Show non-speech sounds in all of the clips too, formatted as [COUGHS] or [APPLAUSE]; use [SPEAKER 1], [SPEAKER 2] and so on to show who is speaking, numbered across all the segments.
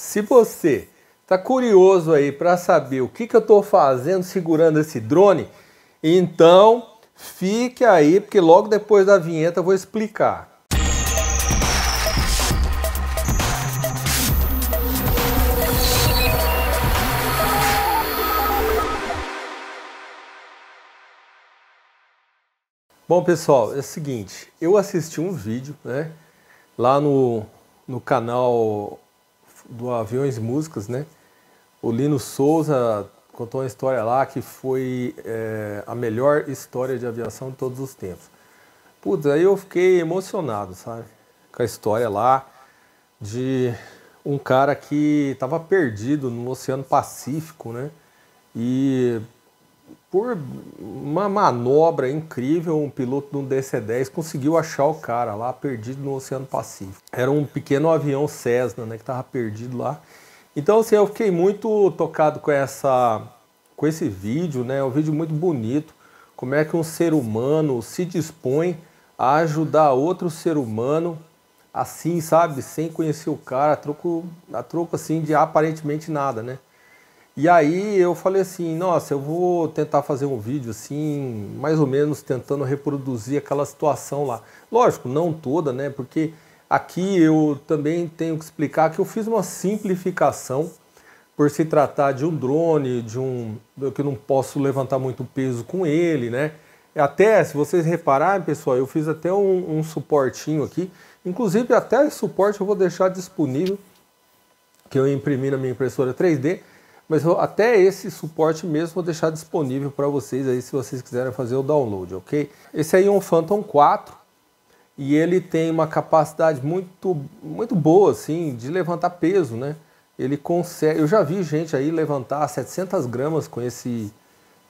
[SPEAKER 1] Se você está curioso aí para saber o que, que eu estou fazendo segurando esse drone, então fique aí, porque logo depois da vinheta eu vou explicar. Bom, pessoal, é o seguinte, eu assisti um vídeo, né, lá no, no canal do Aviões Músicas, né? O Lino Souza contou uma história lá que foi é, a melhor história de aviação de todos os tempos. Putz, aí eu fiquei emocionado, sabe? Com a história lá de um cara que estava perdido no Oceano Pacífico, né? E por uma manobra incrível, um piloto de um DC-10 conseguiu achar o cara lá perdido no Oceano Pacífico. Era um pequeno avião Cessna, né, que estava perdido lá. Então, assim, eu fiquei muito tocado com essa com esse vídeo, né? É um vídeo muito bonito, como é que um ser humano se dispõe a ajudar outro ser humano assim, sabe, sem conhecer o cara, a troco a troco assim de aparentemente nada, né? E aí eu falei assim, nossa, eu vou tentar fazer um vídeo assim, mais ou menos tentando reproduzir aquela situação lá. Lógico, não toda, né? Porque aqui eu também tenho que explicar que eu fiz uma simplificação por se tratar de um drone, de um que eu não posso levantar muito peso com ele, né? Até, se vocês repararem, pessoal, eu fiz até um, um suportinho aqui. Inclusive, até esse suporte eu vou deixar disponível, que eu imprimi na minha impressora 3D mas até esse suporte mesmo vou deixar disponível para vocês aí se vocês quiserem fazer o download, ok? Esse aí é um Phantom 4 e ele tem uma capacidade muito, muito boa assim de levantar peso, né? Ele consegue, eu já vi gente aí levantar 700 gramas com esse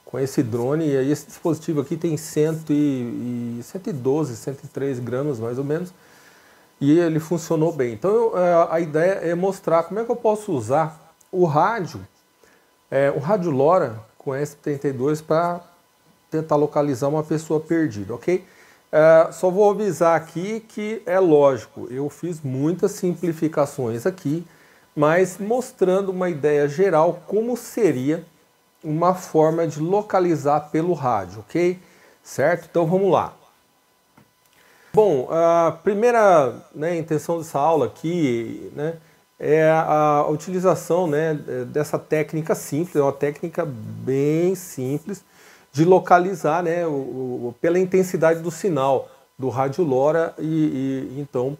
[SPEAKER 1] com esse drone e aí esse dispositivo aqui tem 100 e, 112, 103 gramas mais ou menos e ele funcionou bem. Então eu, é, a ideia é mostrar como é que eu posso usar o rádio é, o rádio LoRa com S32 para tentar localizar uma pessoa perdida, ok? É, só vou avisar aqui que é lógico, eu fiz muitas simplificações aqui, mas mostrando uma ideia geral como seria uma forma de localizar pelo rádio, ok? Certo? Então vamos lá. Bom, a primeira né, intenção dessa aula aqui, né? é a utilização né, é, dessa técnica simples, é uma técnica bem simples de localizar né, o, o, pela intensidade do sinal do rádio LoRa e, e então,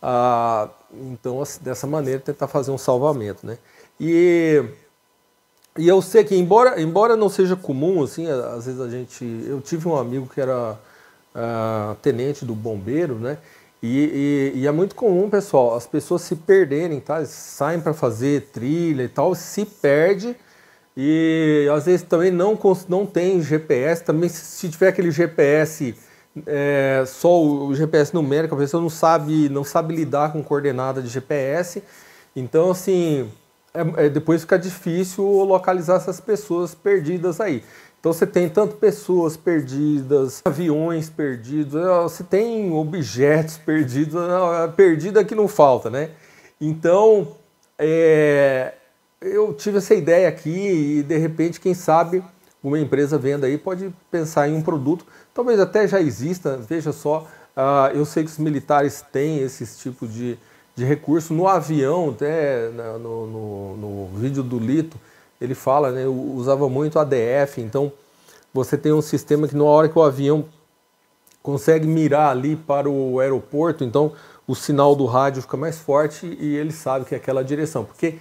[SPEAKER 1] a, então dessa maneira tentar fazer um salvamento. Né? E, e eu sei que embora, embora não seja comum, assim, às vezes a gente. Eu tive um amigo que era a, ah, tenente do bombeiro, né? E, e, e, é muito comum, pessoal, as pessoas se perderem, tá? saem para fazer trilha e tal, se perde e às vezes também não, não tem GPS. Também se tiver aquele GPS, é, só o, GPS numérico, a pessoa não sabe, não sabe lidar com coordenada de GPS. Então, assim, é, é, depois fica difícil localizar essas pessoas perdidas aí. Então você tem tanto pessoas perdidas, aviões perdidos, é, você tem objetos perdidos, é, é, perdida que não falta, né? Então é, eu tive essa ideia aqui e de repente, quem sabe, uma empresa venda aí pode pensar em um produto, talvez até já exista, veja só, uh, eu sei que os militares têm esse tipo de, de recurso no avião, até né, no, no, no vídeo do Lito ele fala, né, usava muito ADF, então você tem um sistema que na hora que o avião consegue mirar ali para o aeroporto, então o sinal do rádio fica mais forte e ele sabe que é aquela direção. Porque,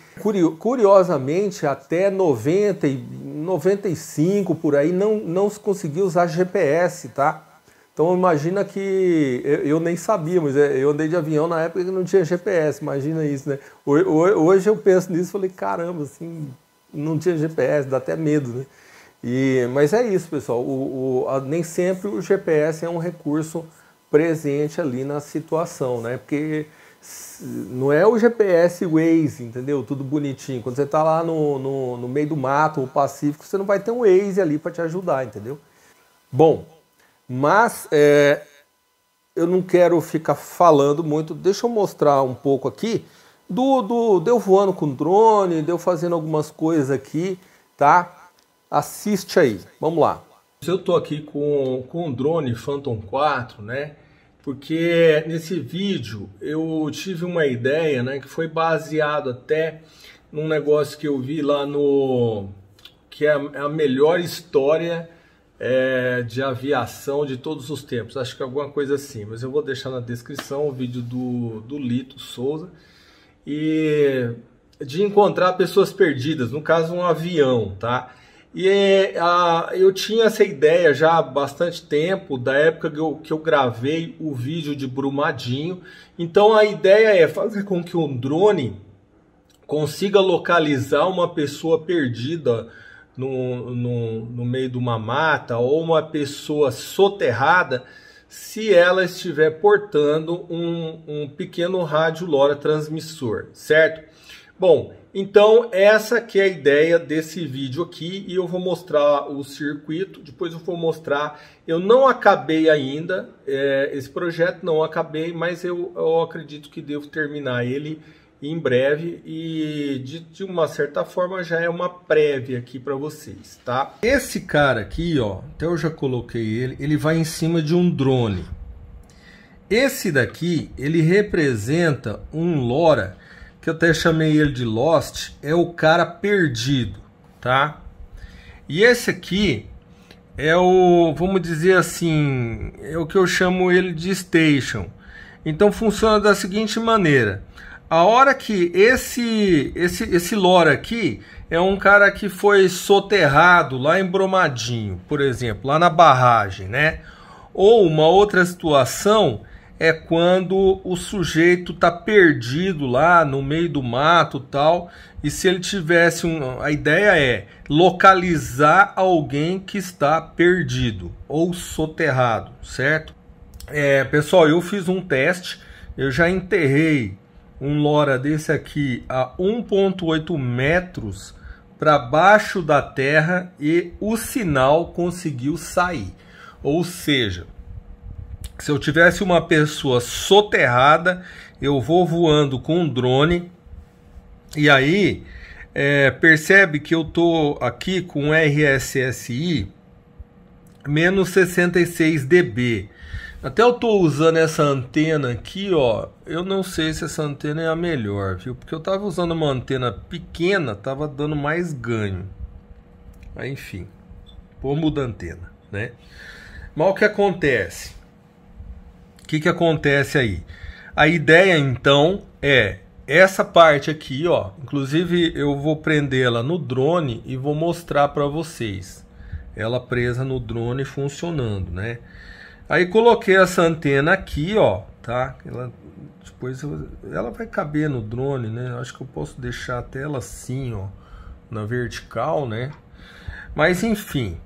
[SPEAKER 1] curiosamente, até 90, 95 por aí, não, não se conseguia usar GPS, tá? Então imagina que eu, eu, nem sabia, mas é, eu andei de avião na época que não tinha GPS, imagina isso, né? Hoje eu penso nisso e falei, caramba, assim, não tinha GPS, dá até medo, né? E, mas é isso, pessoal. O, o, a, nem sempre o GPS é um recurso presente ali na situação, né? Porque não é o GPS Waze, entendeu? Tudo bonitinho. Quando você está lá no, no, no, meio do mato, o Pacífico, você não vai ter um Waze ali para te ajudar, entendeu? Bom, mas é, eu não quero ficar falando muito. Deixa eu mostrar um pouco aqui do, do deu voando com drone, deu fazendo algumas coisas aqui, tá? Assiste aí, vamos lá. Eu tô aqui com, com drone Phantom 4, né? Porque nesse vídeo eu tive uma ideia, né? Que foi baseado até num negócio que eu vi lá no... Que é a, é a melhor história é, de aviação de todos os tempos. Acho que é alguma coisa assim, mas eu vou deixar na descrição o vídeo do, do Lito Souza e de encontrar pessoas perdidas, no caso um avião, tá? E é, a, eu tinha essa ideia já há bastante tempo, da época que eu, que eu gravei o vídeo de Brumadinho. Então a ideia é fazer com que um drone consiga localizar uma pessoa perdida no, no, no meio de uma mata ou uma pessoa soterrada se ela estiver portando um, um pequeno rádio LoRa transmissor, certo? Bom, então essa que é a ideia desse vídeo aqui e eu vou mostrar o circuito, depois eu vou mostrar, eu não acabei ainda, é, esse projeto não acabei, mas eu, eu acredito que devo terminar ele em breve e de, de uma certa forma já é uma prévia aqui para vocês, tá? Esse cara aqui, ó, até eu já coloquei ele, ele vai em cima de um drone. Esse daqui, ele representa um Lora, que eu até chamei ele de Lost, é o cara perdido, tá? E esse aqui é o, vamos dizer assim, é o que eu chamo ele de Station. Então funciona da seguinte maneira, a hora que esse esse esse Lora aqui é um cara que foi soterrado lá em Bromadinho, por exemplo, lá na barragem, né? Ou uma outra situação é quando o sujeito tá perdido lá no meio do mato, tal, e se ele tivesse um, a ideia é localizar alguém que está perdido ou soterrado, certo? É, pessoal, eu fiz um teste, eu já enterrei um lora desse aqui a 1.8 metros para baixo da terra e o sinal conseguiu sair. Ou seja, se eu tivesse uma pessoa soterrada, eu vou voando com um drone e aí é, percebe que eu tô aqui com RSSI menos 66 dB. Até eu tô usando essa antena aqui, ó. Eu não sei se essa antena é a melhor, viu? Porque eu tava usando uma antena pequena, tava dando mais ganho. Aí, enfim, pô, mudar a antena, né? Mas o que acontece? O que, que acontece aí? A ideia, então, é essa parte aqui, ó. Inclusive, eu vou prendê-la no drone e vou mostrar para vocês. Ela presa no drone funcionando, né? Aí coloquei essa antena aqui, ó, tá? Ela, depois eu, ela vai caber no drone, né? Acho que eu posso deixar até ela assim, ó, na vertical, né? Mas enfim,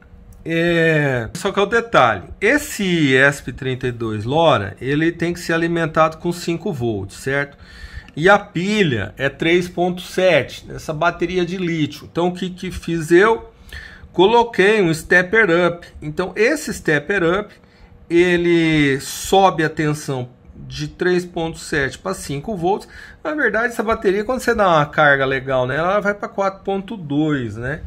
[SPEAKER 1] é... só que é o detalhe, esse ESP32 LoRa, ele tem que ser alimentado com 5 volts, certo? E a pilha é 3.7, essa bateria de lítio. Então o que, que fiz eu? Coloquei um stepper up. Então esse stepper up ele sobe a tensão de 3.7 para 5 volts. Na verdade, essa bateria, quando você dá uma carga legal nela, ela vai para 4.2, né?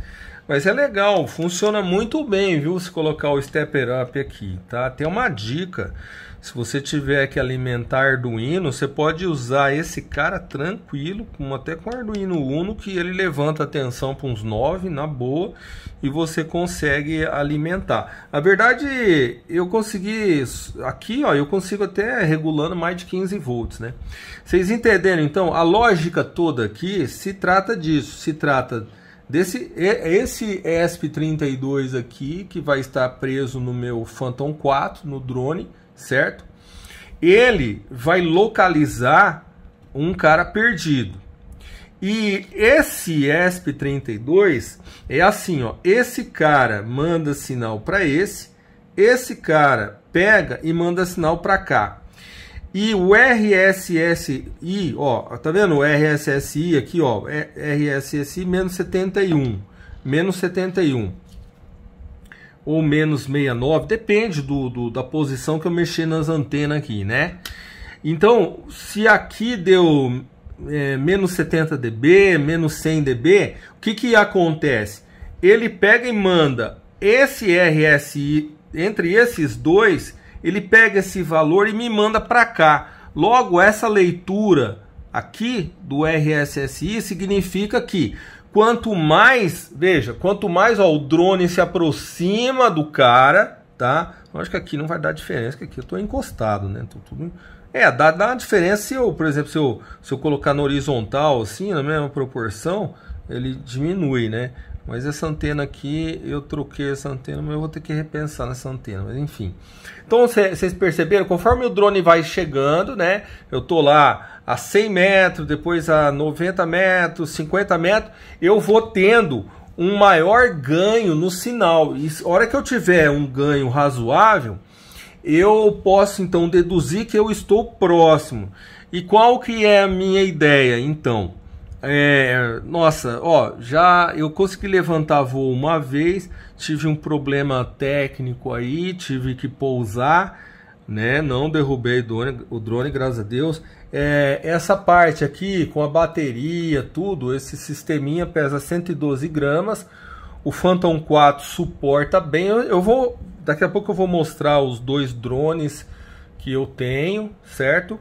[SPEAKER 1] Mas é legal, funciona muito bem, viu? Se colocar o stepper up aqui, tá? Tem uma dica se você tiver que alimentar Arduino, você pode usar esse cara tranquilo, com, até com Arduino Uno, que ele levanta a tensão para uns 9 na boa e você consegue alimentar. Na verdade, eu consegui aqui, ó, eu consigo até regulando mais de 15 volts, né? Vocês entenderam então a lógica toda aqui? Se trata disso, se trata desse esse ESP32 aqui que vai estar preso no meu Phantom 4 no drone certo? Ele vai localizar um cara perdido. E esse ESP32 é assim, ó, esse cara manda sinal para esse, esse cara pega e manda sinal para cá. E o RSSI, ó, tá vendo o RSSI aqui, ó, é RSSI menos 71, menos 71 ou menos 69, depende do, do, da posição que eu mexer nas antenas aqui, né? Então, se aqui deu é, menos 70 dB, menos 100 dB, o que, que acontece? Ele pega e manda esse RSI, entre esses dois, ele pega esse valor e me manda para cá. Logo, essa leitura aqui do RSSI significa que Quanto mais, veja, quanto mais ó, o drone se aproxima do cara, tá? Acho que aqui não vai dar diferença, que aqui eu estou encostado, né? Tô tudo... É, dá, dá uma diferença se eu, por exemplo, se eu, se eu colocar no horizontal, assim, na mesma proporção, ele diminui, né? Mas essa antena aqui, eu troquei essa antena, mas eu vou ter que repensar nessa antena, mas enfim. Então vocês perceberam, conforme o drone vai chegando, né? Eu tô lá a 100 metros, depois a 90 metros, 50 metros, eu vou tendo um maior ganho no sinal. E a hora que eu tiver um ganho razoável, eu posso então deduzir que eu estou próximo. E qual que é a minha ideia então? É, nossa, ó, já eu consegui levantar voo uma vez, tive um problema técnico aí, tive que pousar, né? Não derrubei o drone, o drone graças a Deus. É, essa parte aqui com a bateria, tudo, esse sisteminha pesa 112 gramas. O Phantom 4 suporta bem. Eu, eu vou daqui a pouco eu vou mostrar os dois drones que eu tenho, certo?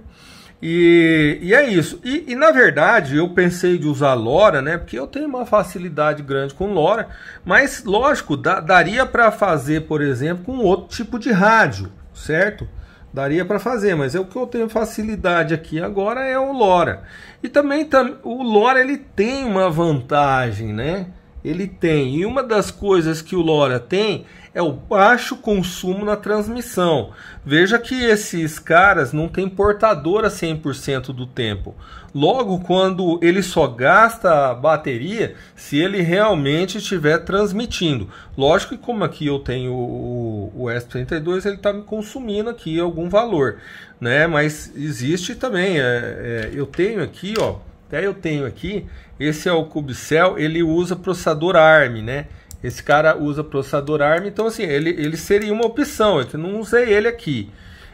[SPEAKER 1] E, e é isso. E, e, na verdade eu pensei de usar Lora, né? Porque eu tenho uma facilidade grande com Lora, mas lógico, da, daria para fazer, por exemplo, com outro tipo de rádio, certo? Daria para fazer, mas é o que eu tenho facilidade aqui agora é o LoRa. E também tam, o LoRa ele tem uma vantagem, né? Ele tem. E uma das coisas que o LoRa tem é o baixo consumo na transmissão. Veja que esses caras não têm portadora 100% do tempo. Logo, quando ele só gasta a bateria se ele realmente estiver transmitindo. Lógico que como aqui eu tenho o, o S32, ele está me consumindo aqui algum valor. Né? Mas existe também, é, é, eu tenho aqui, ó, até eu tenho aqui, esse é o Cubicel, ele usa processador ARM, né? Esse cara usa processador ARM, então assim, ele, ele seria uma opção. Eu não usei ele aqui.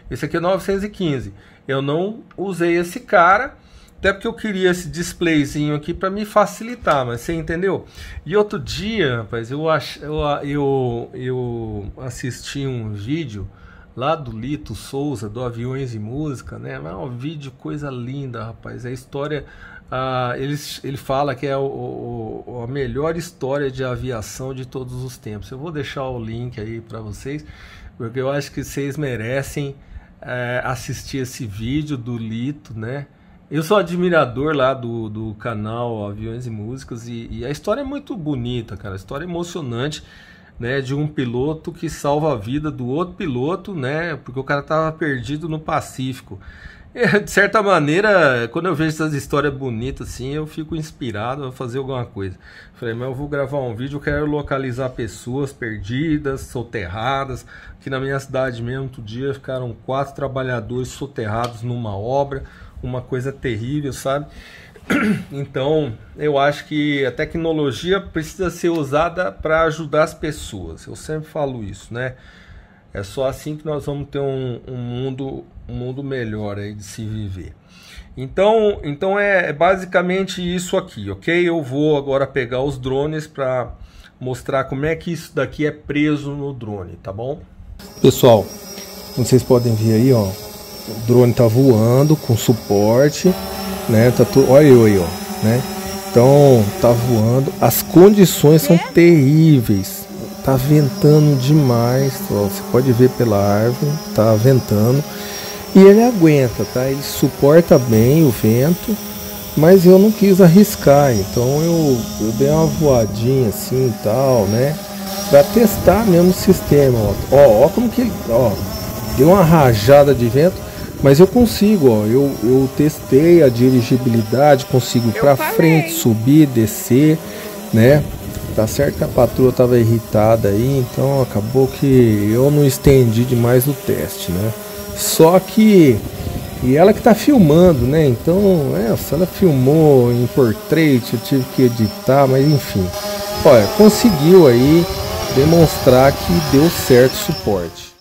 [SPEAKER 1] Esse aqui é 915. Eu não usei esse cara, até porque eu queria esse displayzinho aqui para me facilitar, mas você entendeu? E outro dia, rapaz, eu, ach, eu, eu, eu assisti um vídeo lá do Lito Souza, do Aviões e Música, né? É um vídeo, coisa linda, rapaz. É a história ah, ele, ele fala que é o, o, a melhor história de aviação de todos os tempos. Eu vou deixar o link aí para vocês, porque eu acho que vocês merecem é, assistir esse vídeo do Lito, né? Eu sou admirador lá do, do canal Aviões e Músicas e, e a história é muito bonita, cara. A história é emocionante, né? De um piloto que salva a vida do outro piloto, né? Porque o cara tava perdido no Pacífico. É, de certa maneira, quando eu vejo essas histórias bonitas assim, eu fico inspirado a fazer alguma coisa. Falei, mas eu vou gravar um vídeo, eu quero localizar pessoas perdidas, soterradas. Aqui na minha cidade mesmo, outro dia ficaram quatro trabalhadores soterrados numa obra, uma coisa terrível, sabe? [CLEARS THROAT] Então, eu acho que a tecnologia precisa ser usada para ajudar as pessoas. Eu sempre falo isso, né? É só assim que nós vamos ter um, um mundo, um mundo melhor aí de se viver. Então, então é, é basicamente isso aqui, ok? Eu vou agora pegar os drones para mostrar como é que isso daqui é preso no drone, tá bom? Pessoal, como vocês podem ver aí, ó, o drone tá voando com suporte, né? Tá tu... Olha eu aí, ó, né? Então, tá voando. As condições são terríveis Tá ventando demais, você pode ver pela árvore, tá ventando. E ele aguenta, tá? Ele suporta bem o vento, mas eu não quis arriscar, então eu, eu dei uma voadinha assim e tal, né? Pra testar mesmo o sistema. Ó, ó, ó como que ele. Ó, deu uma rajada de vento, mas eu consigo, ó. Eu, eu testei a dirigibilidade, consigo ir pra falei. frente, subir, descer, né? Tá certo que a patroa tava irritada aí, então acabou que eu não estendi demais o teste, né? Só que e ela que tá filmando, né? Então, essa é, ela filmou em portrait, eu tive que editar, mas enfim. Olha, conseguiu aí demonstrar que deu certo suporte.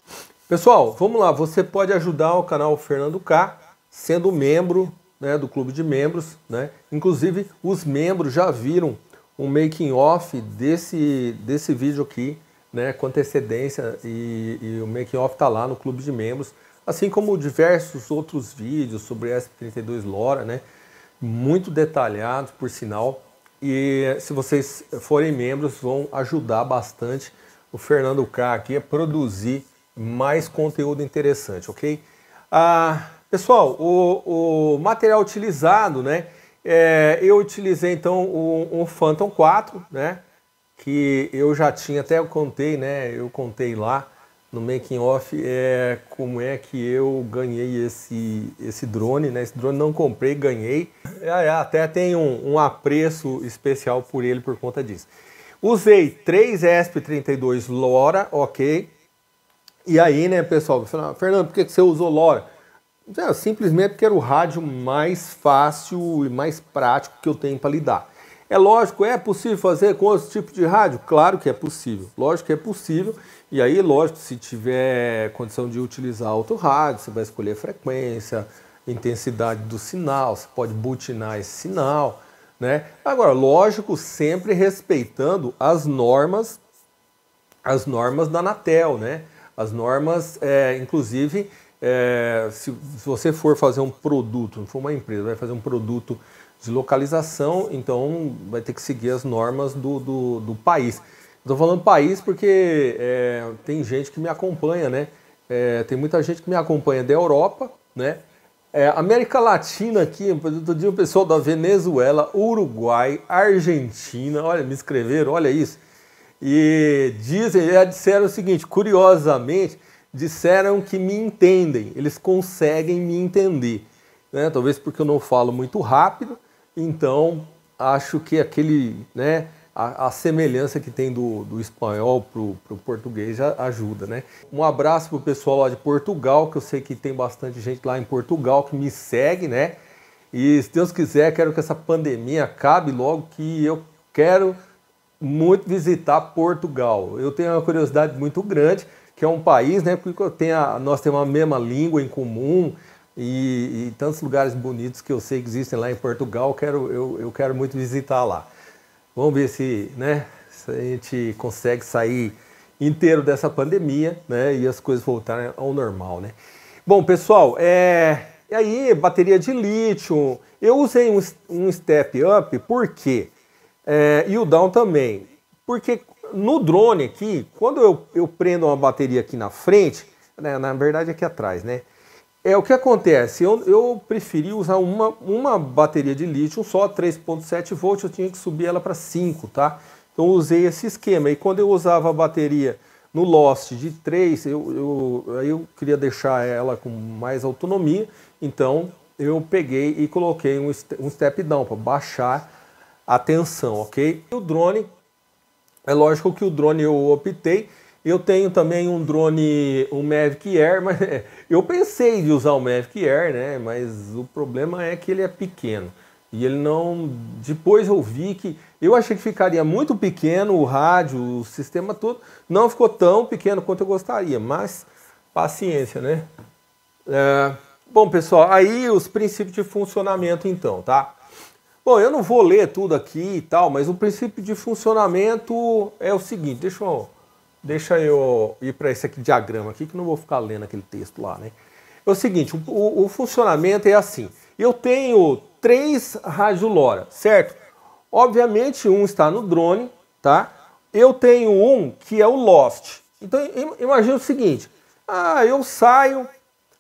[SPEAKER 1] Pessoal, vamos lá, você pode ajudar o canal Fernando K sendo membro, né, do clube de membros, né? Inclusive, os membros já viram um making off desse, desse vídeo aqui, né, com antecedência e, e o making off está lá no clube de membros, assim como diversos outros vídeos sobre S32 LoRa, né, muito detalhado por sinal. E se vocês forem membros, vão ajudar bastante o Fernando K aqui a produzir mais conteúdo interessante, ok? Ah, pessoal, o, o material utilizado, né? É, eu utilizei então um, Phantom 4, né? Que eu já tinha, até eu contei, né? Eu contei lá no making off é, como é que eu ganhei esse, esse drone, né? Esse drone não comprei, ganhei. É, é até tem um, um apreço especial por ele por conta disso. Usei 3 ESP32 LoRa, ok. E aí, né, pessoal, ah, Fernando, por que você usou LoRa? É, simplesmente porque era o rádio mais fácil e mais prático que eu tenho para lidar. É lógico, é possível fazer com outro tipo de rádio? Claro que é possível. Lógico que é possível. E aí, lógico, se tiver condição de utilizar outro rádio, você vai escolher frequência, intensidade do sinal, você pode butinar esse sinal, né? Agora, lógico, sempre respeitando as normas, as normas da Anatel, né? As normas, é, inclusive, é, se, se, você for fazer um produto, for uma empresa, vai fazer um produto de localização, então vai ter que seguir as normas do, do, do país. Estou falando país porque é, tem gente que me acompanha, né? É, tem muita gente que me acompanha da Europa, né? É, América Latina aqui, outro dia o pessoal da Venezuela, Uruguai, Argentina, olha, me escreveram, olha isso. E dizem, é, disseram o seguinte, curiosamente, disseram que me entendem, eles conseguem me entender. Né? Talvez porque eu não falo muito rápido, então acho que aquele, né, a, a semelhança que tem do, do espanhol para o português ajuda. Né? Um abraço para o pessoal lá de Portugal, que eu sei que tem bastante gente lá em Portugal que me segue, né? E se Deus quiser, quero que essa pandemia acabe logo, que eu quero muito visitar Portugal. Eu tenho uma curiosidade muito grande que é um país, né? Porque tem a, nós temos a mesma língua em comum e, e, tantos lugares bonitos que eu sei que existem lá em Portugal, quero, eu, eu quero muito visitar lá. Vamos ver se, né, se a gente consegue sair inteiro dessa pandemia, né? E as coisas voltarem ao normal, né? Bom, pessoal, é... E aí, bateria de lítio. Eu usei um, um step up, por quê? É, e o down também. Porque no drone aqui, quando eu, eu prendo uma bateria aqui na frente, né, na verdade aqui atrás, né? É o que acontece, eu, eu preferi usar uma, uma bateria de lítio só, 3.7 volts, eu tinha que subir ela para 5, tá? Então usei esse esquema, e quando eu usava a bateria no Lost de 3, eu, eu, eu queria deixar ela com mais autonomia, então eu peguei e coloquei um, um step down para baixar a tensão, ok? E o drone é lógico que o drone eu optei. Eu tenho também um drone, um Mavic Air, [LAUGHS] mas eu pensei de usar o Mavic Air, né? Mas o problema é que ele é pequeno. E ele não. Depois eu vi que. Eu achei que ficaria muito pequeno o rádio, o sistema todo. Não ficou tão pequeno quanto eu gostaria, mas paciência, né? É... Bom, pessoal, aí os princípios de funcionamento, então, tá? Bom, eu não vou ler tudo aqui e tal, mas o princípio de funcionamento é o seguinte, deixa eu, deixa eu ir para esse aqui, diagrama aqui, que não vou ficar lendo aquele texto lá, né? É o seguinte, o, o, funcionamento é assim, eu tenho três rádio lora certo? Obviamente um está no drone, tá? Eu tenho um que é o loft. Então imagina o seguinte, ah, eu saio,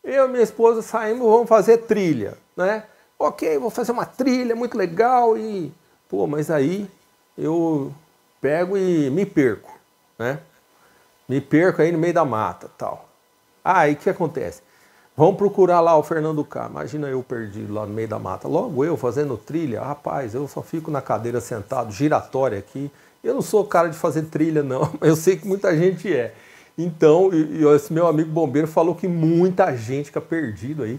[SPEAKER 1] eu e minha esposa saímos, vamos fazer trilha, né? ok, vou fazer uma trilha muito legal e. Pô, mas aí eu pego e me perco, né? Me perco aí no meio da mata tal. Aí ah, o que acontece? Vamos procurar lá o Fernando K. Imagina eu perdido lá no meio da mata. Logo eu fazendo trilha, rapaz, eu só fico na cadeira sentado, giratória aqui. Eu não sou cara de fazer trilha, não, [LAUGHS] mas eu sei que muita gente é. Então, e esse meu amigo bombeiro falou que muita gente fica perdido aí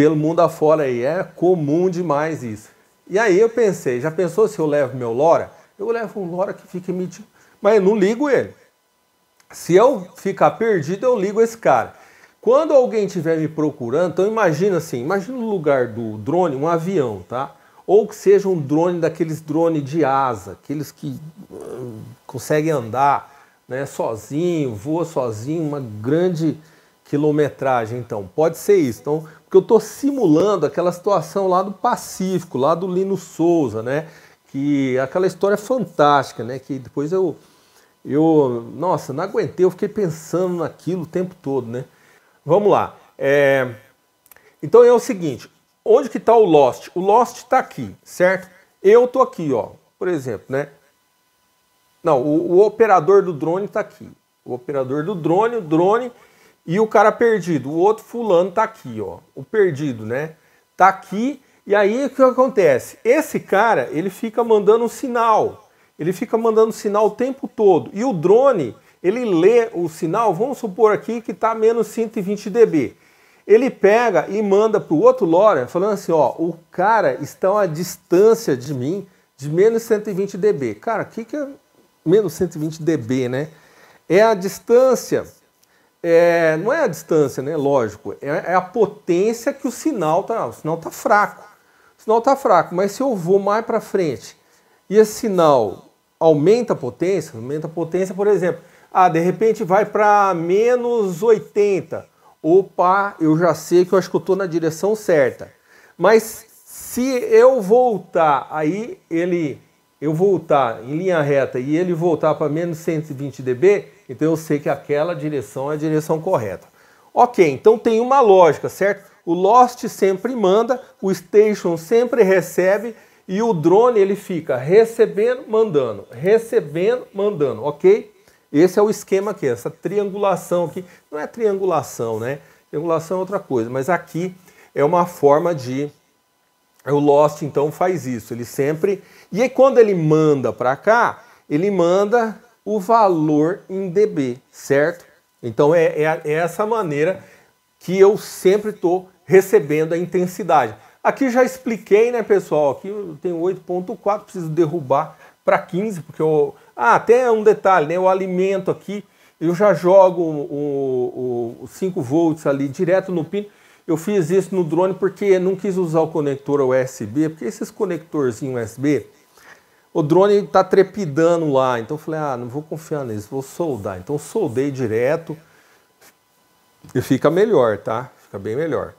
[SPEAKER 1] pelo mundo afora aí. É comum demais isso. E aí eu pensei, já pensou se eu levo meu Lora? Eu levo um Lora que fica emitindo, mas eu não ligo ele. Se eu ficar perdido, eu ligo esse cara. Quando alguém estiver me procurando, então imagina assim, imagina no lugar do drone um avião, tá? Ou que seja um drone daqueles drones de asa, aqueles que ah, conseguem andar né, sozinho, voa sozinho, uma grande quilometragem. Então, pode ser isso. Então, porque eu estou simulando aquela situação lá do Pacífico, lá do Lino Souza, né? Que aquela história fantástica, né? Que depois eu, eu, nossa, não aguentei, eu fiquei pensando naquilo o tempo todo, né? Vamos lá. É... Então é o seguinte, onde que está o Lost? O Lost está aqui, certo? Eu estou aqui, ó, por exemplo, né? Não, o, o operador do drone está aqui. O operador do drone, o drone e o cara perdido. O outro fulano tá aqui, ó. O perdido, né? Tá aqui. E aí o que acontece? Esse cara, ele fica mandando um sinal. Ele fica mandando sinal o tempo todo. E o drone, ele lê o sinal, vamos supor aqui que tá menos 120 dB. Ele pega e manda para o outro LoRa, falando assim, ó, o cara está a distância de mim de menos 120 dB. Cara, o que, que é menos 120 dB, né? É a distância é, não é a distância, né? Lógico, é, é a potência que o sinal tá. O sinal tá fraco. O sinal tá fraco, mas se eu vou mais para frente e esse sinal aumenta a potência, aumenta a potência, por exemplo, ah, de repente vai para menos 80. Opa, eu já sei que eu acho que eu estou na direção certa. Mas se eu voltar, aí ele, eu voltar em linha reta e ele voltar para menos 120 dB, então eu sei que aquela direção é a direção correta. Ok, então tem uma lógica, certo? O Lost sempre manda, o Station sempre recebe e o drone ele fica recebendo, mandando, recebendo, mandando, ok? Esse é o esquema aqui, essa triangulação aqui. Não é triangulação, né? Triangulação é outra coisa, mas aqui é uma forma de... O Lost, então, faz isso. Ele sempre... E aí, quando ele manda para cá, ele manda o valor em dB, certo? Então é, é, é essa maneira que eu sempre estou recebendo a intensidade. Aqui já expliquei, né, pessoal? Aqui eu tenho 8.4, preciso derrubar para 15, porque eu... Ah, até é um detalhe, né? Eu alimento aqui, eu já jogo o, o, o 5 volts ali direto no pino. Eu fiz isso no drone porque não quis usar o conector USB, porque esses conectorzinhos USB, o drone está trepidando lá. Então eu falei, ah, não vou confiar nisso, vou soldar. Então soldei direto e fica melhor, tá? Fica bem melhor.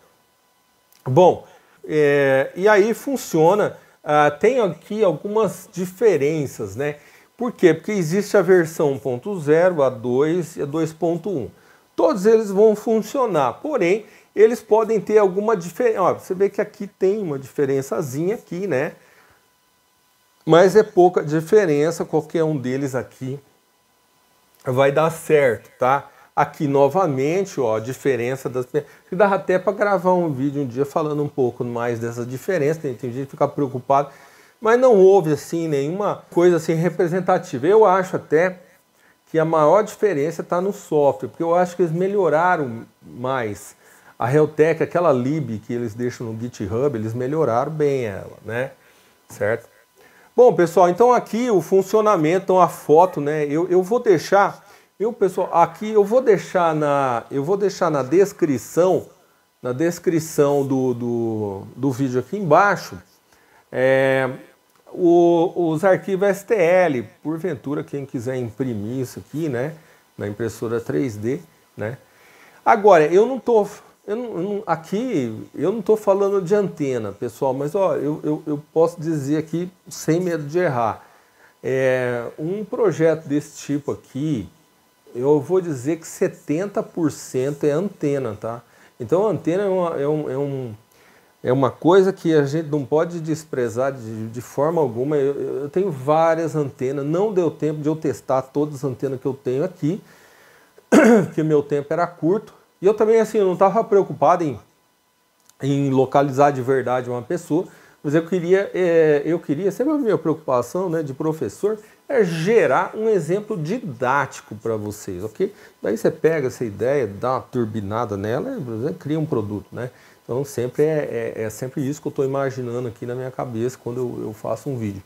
[SPEAKER 1] Bom, é, e aí funciona. Ah, tem aqui algumas diferenças, né? Por quê? Porque existe a versão 1.0, a 2 e a 2.1. Todos eles vão funcionar, porém, eles podem ter alguma diferença. Você vê que aqui tem uma diferençazinha aqui, né? Mas é pouca diferença, qualquer um deles aqui vai dar certo, tá? Aqui novamente, ó, a diferença das... Que dá até para gravar um vídeo um dia falando um pouco mais dessa diferença, tem, tem gente que fica preocupado, mas não houve assim nenhuma coisa assim representativa. Eu acho até que a maior diferença está no software, porque eu acho que eles melhoraram mais. A Realtek, aquela lib que eles deixam no GitHub, eles melhoraram bem ela, né? Certo? Bom, pessoal, então aqui o funcionamento, então a foto, né? Eu, eu vou deixar, eu pessoal, aqui eu vou deixar na, eu vou deixar na descrição, na descrição do, do, do vídeo aqui embaixo, é, o, os arquivos STL, porventura quem quiser imprimir isso aqui, né? Na impressora 3D, né? Agora, eu não tô eu não, eu não, aqui, eu não estou falando de antena, pessoal, mas ó, eu, eu, eu, posso dizer aqui, sem medo de errar, é, um projeto desse tipo aqui, eu vou dizer que 70% é antena, tá? Então, antena é uma, é, um, é, um, é uma coisa que a gente não pode desprezar de, de forma alguma. Eu, eu tenho várias antenas, não deu tempo de eu testar todas as antenas que eu tenho aqui, [COUGHS] porque meu tempo era curto e eu também, assim, eu não estava preocupado em, em localizar de verdade uma pessoa, mas eu queria, é, eu queria, sempre a minha preocupação né, de professor é gerar um exemplo didático para vocês, ok? Daí você pega essa ideia, dá uma turbinada nela, né, cria um produto, né? Então sempre é, é, é sempre isso que eu estou imaginando aqui na minha cabeça quando eu, eu faço um vídeo.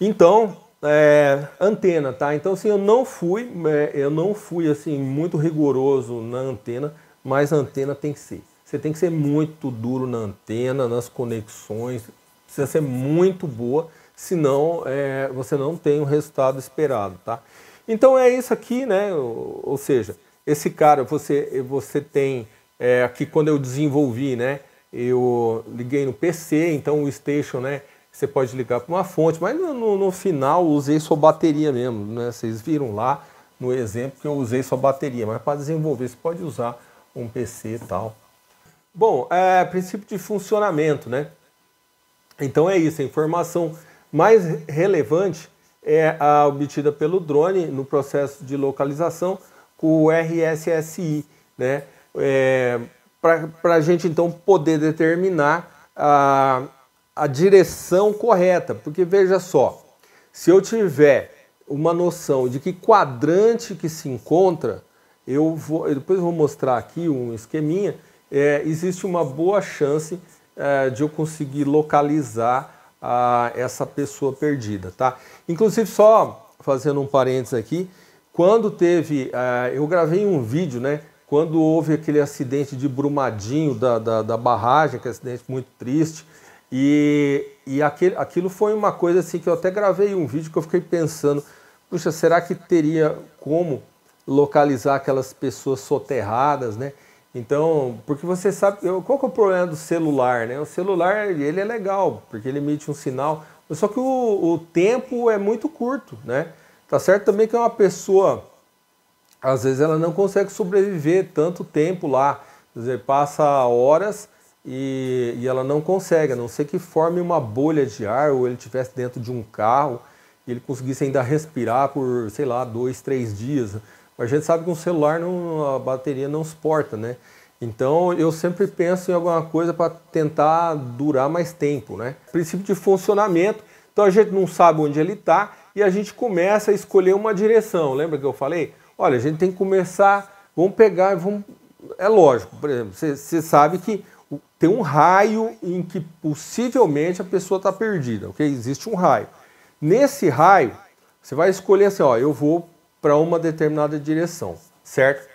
[SPEAKER 1] Então, é, antena, tá? Então assim, eu não fui, é, eu não fui assim muito rigoroso na antena, mas a antena tem que ser. Você tem que ser muito duro na antena, nas conexões, precisa ser muito boa, senão é, você não tem o resultado esperado, tá? Então é isso aqui, né? Ou, ou seja, esse cara, você, você tem é, aqui quando eu desenvolvi, né? Eu liguei no PC, então o station, né? você pode ligar para uma fonte, mas no, no final usei sua bateria mesmo, né? Vocês viram lá no exemplo que eu usei sua bateria, mas para desenvolver você pode usar um PC e tal. Bom, é, princípio de funcionamento, né? Então é isso, a informação mais relevante é a obtida pelo drone no processo de localização com o RSSI, né? É, para a gente então poder determinar a, a direção correta, porque veja só, se eu tiver uma noção de que quadrante que se encontra, eu vou, eu depois vou mostrar aqui um esqueminha, é, existe uma boa chance é, de eu conseguir localizar a, essa pessoa perdida, tá? Inclusive, só fazendo um parênteses aqui, quando teve, é, eu gravei um vídeo, né? Quando houve aquele acidente de Brumadinho, da, da, da barragem, que é um acidente muito triste, e, e aquele, aquilo foi uma coisa assim que eu até gravei um vídeo que eu fiquei pensando, puxa, será que teria como localizar aquelas pessoas soterradas, né? Então, porque você sabe, qual que é o problema do celular, né? O celular, ele é legal, porque ele emite um sinal, só que o, o tempo é muito curto, né? Tá certo também que uma pessoa, às vezes ela não consegue sobreviver tanto tempo lá, quer dizer, passa horas e, e, ela não consegue, a não ser que forme uma bolha de ar ou ele estivesse dentro de um carro e ele conseguisse ainda respirar por, sei lá, dois, três dias. Mas a gente sabe que um celular, não, a bateria não suporta, né? Então eu sempre penso em alguma coisa para tentar durar mais tempo, né? Princípio de funcionamento, então a gente não sabe onde ele está e a gente começa a escolher uma direção. Lembra que eu falei? Olha, a gente tem que começar, vamos pegar, vamos... é lógico, por exemplo, você sabe que tem um raio em que possivelmente a pessoa está perdida, ok? Existe um raio. Nesse raio, você vai escolher assim, ó, eu vou para uma determinada direção, certo?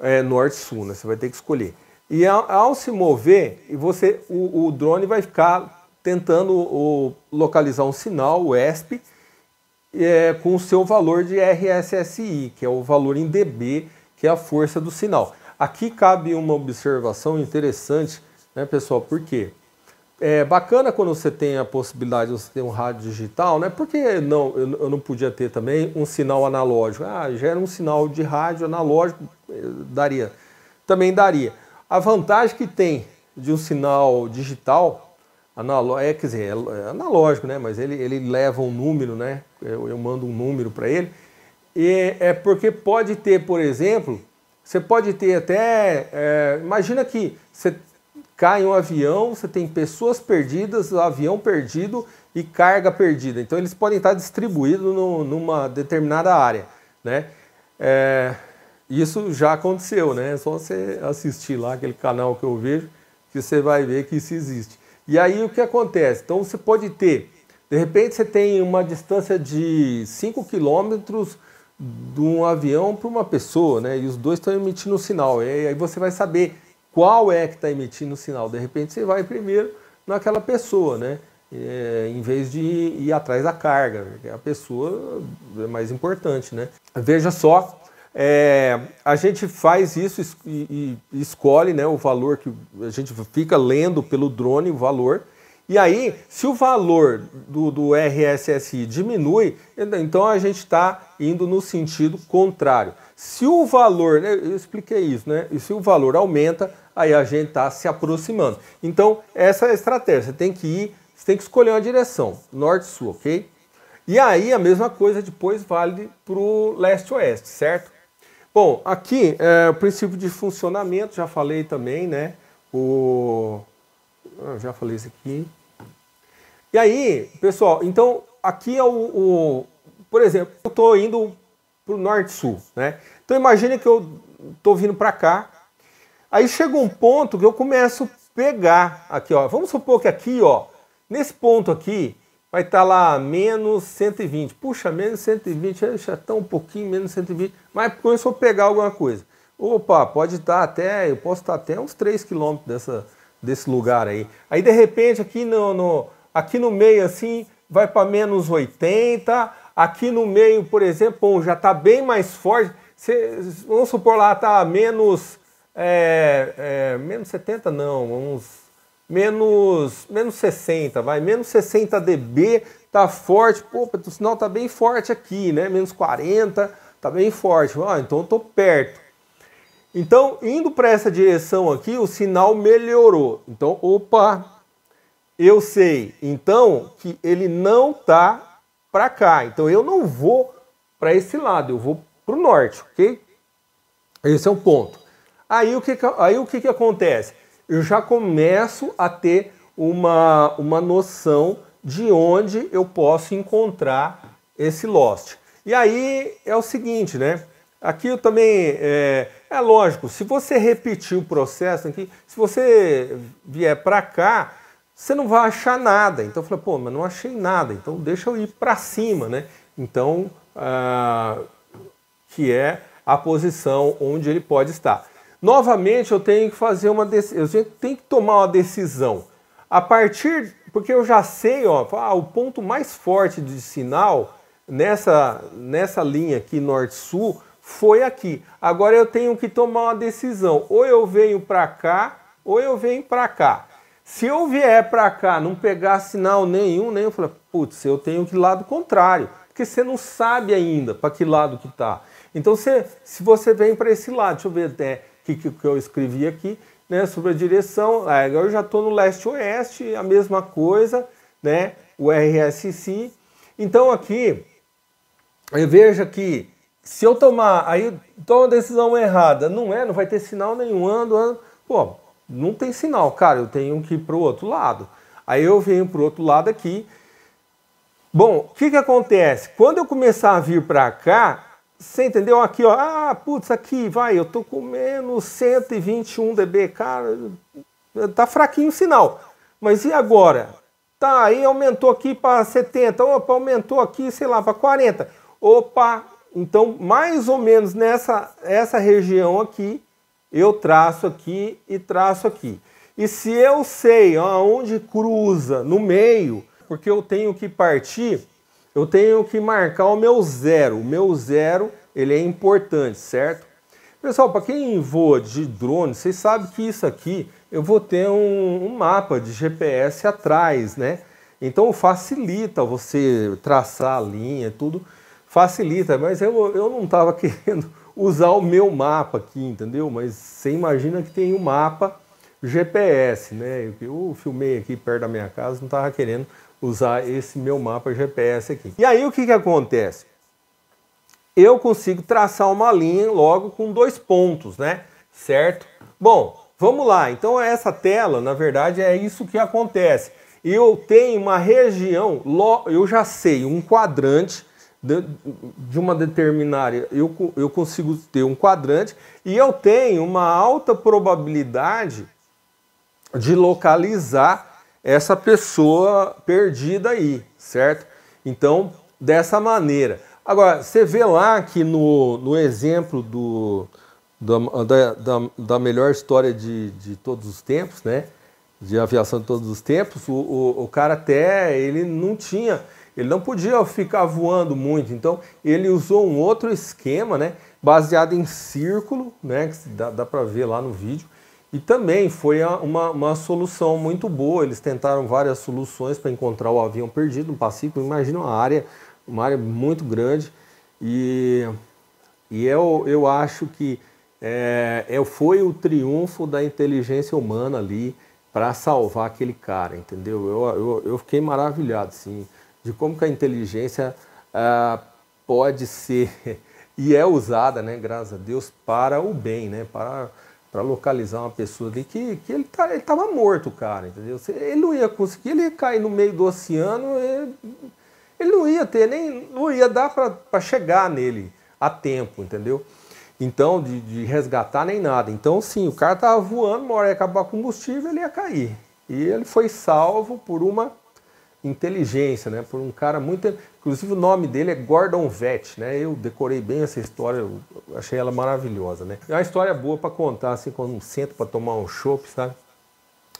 [SPEAKER 1] É, Norte-sul, né? Você vai ter que escolher. E ao, ao se mover, você, o, o, drone vai ficar tentando o, localizar um sinal, o ESP, é, com o seu valor de RSSI, que é o valor em dB, que é a força do sinal. Aqui cabe uma observação interessante, né, pessoal? Por quê? É bacana quando você tem a possibilidade de você ter um rádio digital, né? Porque não, eu não podia ter também um sinal analógico. Ah, gera um sinal de rádio analógico, eh, daria. Também daria. A vantagem que tem de um sinal digital, analógico, é, quer dizer, é, é analógico, né? Mas ele, ele leva um número, né? Eu, eu mando um número para ele. E é porque pode ter, por exemplo, você pode ter até. É, imagina que você cai um avião, você tem pessoas perdidas, avião perdido e carga perdida. Então eles podem estar distribuídos no, numa determinada área. Né? É, isso já aconteceu, né? É só você assistir lá aquele canal que eu vejo que você vai ver que isso existe. E aí o que acontece? Então você pode ter, de repente você tem uma distância de 5 quilômetros de um avião para uma pessoa, né? E os dois estão emitindo um sinal. E aí você vai saber qual é que está emitindo o sinal. De repente você vai primeiro naquela pessoa, né? É, em vez de ir atrás da carga. A pessoa é mais importante, né? Veja só, é, a gente faz isso e, e, escolhe né, o valor que a gente fica lendo pelo drone o valor e aí, se o valor do, do RSSI diminui, então a gente está indo no sentido contrário. Se o valor, né, eu expliquei isso, né? E se o valor aumenta, aí a gente está se aproximando. Então, essa é a estratégia. Você tem que ir, você tem que escolher uma direção, norte-sul, ok? E aí a mesma coisa depois vale para o leste-oeste, certo? Bom, aqui é, o princípio de funcionamento, já falei também, né? O. Eu ah, já falei isso aqui. E aí, pessoal, então aqui é o, o por exemplo, eu estou indo para o norte-sul, né? Então imagine que eu estou vindo para cá. Aí chega um ponto que eu começo a pegar aqui, ó. Vamos supor que aqui, ó, nesse ponto aqui, vai estar tá lá menos 120. Puxa, menos 120, já está um pouquinho menos 120. Mas começou a pegar alguma coisa. Opa, pode estar tá até, eu posso estar tá até uns 3 quilômetros desse lugar aí. Aí de repente aqui no, no aqui no meio assim vai para menos 80, aqui no meio, por exemplo, já está bem mais forte. Cê, vamos supor lá, está menos, é, é, menos 70 não, uns menos, menos 60, vai, menos 60 dB, tá forte, pô, o sinal tá bem forte aqui, né, menos 40, tá bem forte, ah, então tô perto. Então, indo para essa direção aqui, o sinal melhorou. Então, opa, eu sei, então, que ele não tá para cá. Então eu não vou para esse lado, eu vou para o norte, ok? Esse é um ponto. Aí o que, aí, o que, que acontece? Eu já começo a ter uma, uma noção de onde eu posso encontrar esse lost. E aí é o seguinte, né? Aqui eu também é, é lógico. Se você repetir o processo aqui, se você vier para cá, você não vai achar nada. Então eu falei, pô, mas não achei nada, então deixa eu ir para cima, né? Então, ah, que é a posição onde ele pode estar. Novamente, eu tenho que fazer uma decisão, eu tenho que tomar uma decisão. A partir, porque eu já sei, ó, ah, o ponto mais forte de sinal nessa, nessa linha aqui norte-sul foi aqui. Agora eu tenho que tomar uma decisão, ou eu venho para cá, ou eu venho para cá. Se eu vier para cá, não pegar sinal nenhum, nem eu falei, putz, eu tenho que ir lado contrário, porque você não sabe ainda para que lado que tá. Então, se, se você vem para esse lado, deixa eu ver até o que, que, que, eu escrevi aqui, né, sobre a direção, é, agora eu já estou no leste-oeste, a mesma coisa, né, o RSC. Então, aqui, eu vejo que se eu tomar, aí eu tomo uma decisão errada, não é, não vai ter sinal nenhum, ando, ando, pô, não tem sinal, cara, eu tenho que ir para o outro lado. Aí eu venho para o outro lado aqui. Bom, o que, que acontece? Quando eu começar a vir para cá, você entendeu? Aqui, ó, ah, putz, aqui, vai, eu tô com menos 121 dB, cara, tá fraquinho o sinal. Mas e agora? Tá, aí aumentou aqui para 70, opa, aumentou aqui, sei lá, para 40. Opa, então mais ou menos nessa essa região aqui, eu traço aqui e traço aqui. E se eu sei aonde cruza no meio, porque eu tenho que partir, eu tenho que marcar o meu zero. O meu zero, ele é importante, certo? Pessoal, para quem voa de drone, vocês sabem que isso aqui, eu vou ter um, um mapa de GPS atrás, né? Então facilita você traçar a linha, tudo facilita, mas eu, eu não estava [LAUGHS] querendo usar o meu mapa aqui, entendeu? Mas você imagina que tem um mapa GPS, né? Eu filmei aqui perto da minha casa, não estava querendo usar esse meu mapa GPS aqui. E aí o que, que acontece? Eu consigo traçar uma linha logo com dois pontos, né? Certo? Bom, vamos lá. Então essa tela, na verdade, é isso que acontece. Eu tenho uma região, eu já sei, um quadrante de, uma determinada. Eu, eu consigo ter um quadrante e eu tenho uma alta probabilidade de localizar essa pessoa perdida aí, certo? Então, dessa maneira. Agora, você vê lá que no, no exemplo do, da, da, da melhor história de, de todos os tempos, né? De aviação de todos os tempos, o, o, o cara até ele não tinha ele não podia ficar voando muito, então ele usou um outro esquema, né, baseado em círculo, né, que dá, dá para ver lá no vídeo, e também foi uma, uma solução muito boa. Eles tentaram várias soluções para encontrar o avião perdido no Pacífico. Imagina uma área, uma área muito grande. E, e eu, eu acho que é, é, foi o triunfo da inteligência humana ali para salvar aquele cara, entendeu? Eu, eu, eu fiquei maravilhado, sim de como que a inteligência ah, pode ser [LAUGHS] e é usada, né, graças a Deus, para o bem, né, para, para localizar uma pessoa ali que, que ele tá, estava morto, cara, entendeu? Ele não ia conseguir, ele ia cair no meio do oceano, ele, ele não ia ter nem, não ia dar para chegar nele a tempo, entendeu? Então, de, de, resgatar nem nada. Então, sim, o cara estava voando, uma hora ia acabar o combustível, ele ia cair. E ele foi salvo por uma inteligência, né? Por um cara muito. Inclusive o nome dele é Gordon Vett, né? Eu decorei bem essa história, achei ela maravilhosa, né? É uma história boa para contar, assim, quando sento para tomar um chopp, sabe?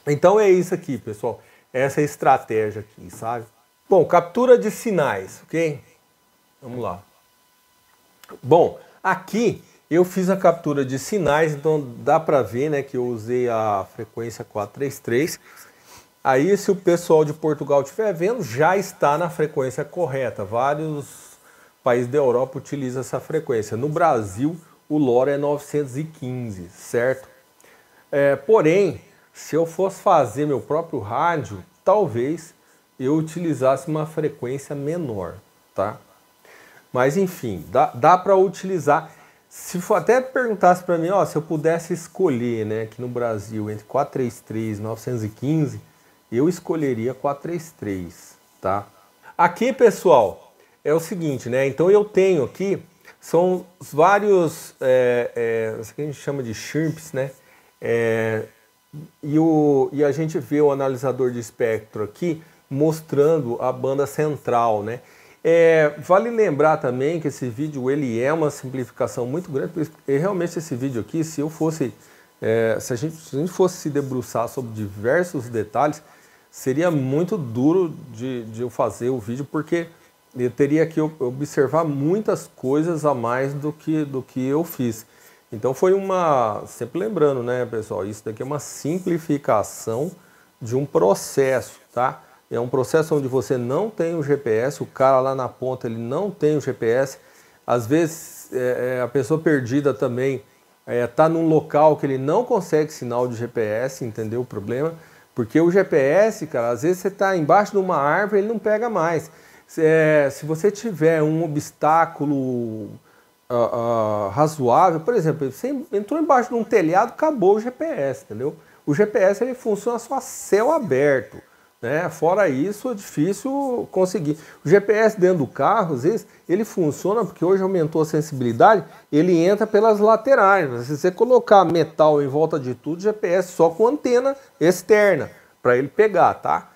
[SPEAKER 1] Então é isso aqui, pessoal. Essa é a estratégia aqui, sabe? Bom, captura de sinais, ok? Vamos lá. Bom, aqui eu fiz a captura de sinais, então dá para ver, né, que eu usei a frequência 433 Aí, se o pessoal de Portugal estiver vendo, já está na frequência correta. Vários países da Europa utilizam essa frequência. No Brasil, o LORA é 915, certo? É, porém, se eu fosse fazer meu próprio rádio, talvez eu utilizasse uma frequência menor, tá? Mas enfim, dá, dá para utilizar. Se for, até perguntasse para mim, ó, se eu pudesse escolher, né, aqui no Brasil, entre 433 e 915, eu escolheria 433, tá? Aqui, pessoal, é o seguinte, né? Então eu tenho aqui, são os vários, é, é, isso aqui a gente chama de chirps, né? É, e, o, e a gente vê o analisador de espectro aqui mostrando a banda central, né? É, vale lembrar também que esse vídeo ele é uma simplificação muito grande, porque realmente esse vídeo aqui, se eu fosse, é, se, a gente, se a gente fosse se debruçar sobre diversos detalhes, seria muito duro de, de eu fazer o vídeo, porque eu teria que observar muitas coisas a mais do que, do que eu fiz. Então foi uma, sempre lembrando, né, pessoal, isso daqui é uma simplificação de um processo, tá? É um processo onde você não tem o GPS, o cara lá na ponta ele não tem o GPS. Às vezes é, é, a pessoa perdida também está é, tá num local que ele não consegue sinal de GPS, entendeu o problema? Porque o GPS, cara, às vezes você está embaixo de uma árvore ele não pega mais. Se, é, se você tiver um obstáculo uh, uh, razoável, por exemplo, você entrou embaixo de um telhado, acabou o GPS, entendeu? O GPS ele funciona só a céu aberto. Né? Fora isso, é difícil conseguir. O GPS dentro do carro, às vezes, ele funciona porque hoje aumentou a sensibilidade, ele entra pelas laterais. Se você colocar metal em volta de tudo, GPS só com antena externa para ele pegar, tá?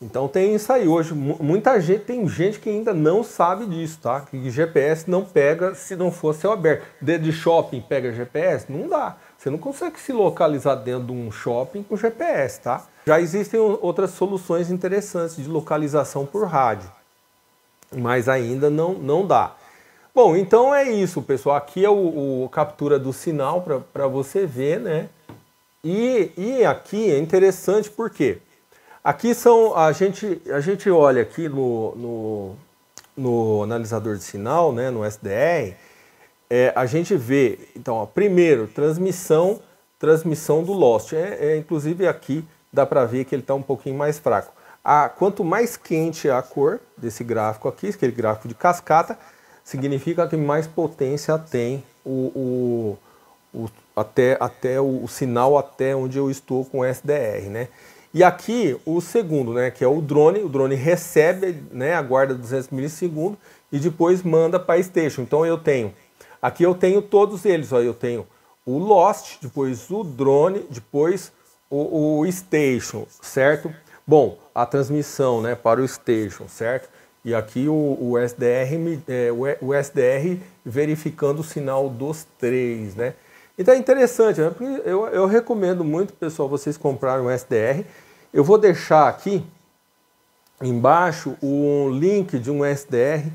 [SPEAKER 1] Então tem isso aí hoje. Muita gente tem gente que ainda não sabe disso, tá? Que GPS não pega se não for céu aberto. Dentro de shopping pega GPS? Não dá. Você não consegue se localizar dentro de um shopping com GPS, tá? Já existem outras soluções interessantes de localização por rádio, mas ainda não, não dá. Bom, então é isso, pessoal. Aqui é o, o captura do sinal para você ver, né? E, e aqui é interessante porque aqui são a gente a gente olha aqui no, no, no analisador de sinal, né? No SDR, é, a gente vê então ó, primeiro transmissão transmissão do lost é, é inclusive aqui dá para ver que ele está um pouquinho mais fraco. A, quanto mais quente é a cor desse gráfico aqui, aquele gráfico de cascata, significa que mais potência tem o, o, o até, até o, o, sinal até onde eu estou com SDR, né? E aqui o segundo, né, que é o drone, o drone recebe, né, a guarda 200 milissegundos e depois manda para a station. Então eu tenho, aqui eu tenho todos eles, ó, eu tenho o Lost, depois o drone, depois o, o station, certo? Bom, a transmissão né, para o station, certo? E aqui o, o SDR, é, o SDR verificando o sinal dos três, né? Então é interessante, né? eu, eu recomendo muito, pessoal, vocês comprarem um SDR. Eu vou deixar aqui embaixo um link de um SDR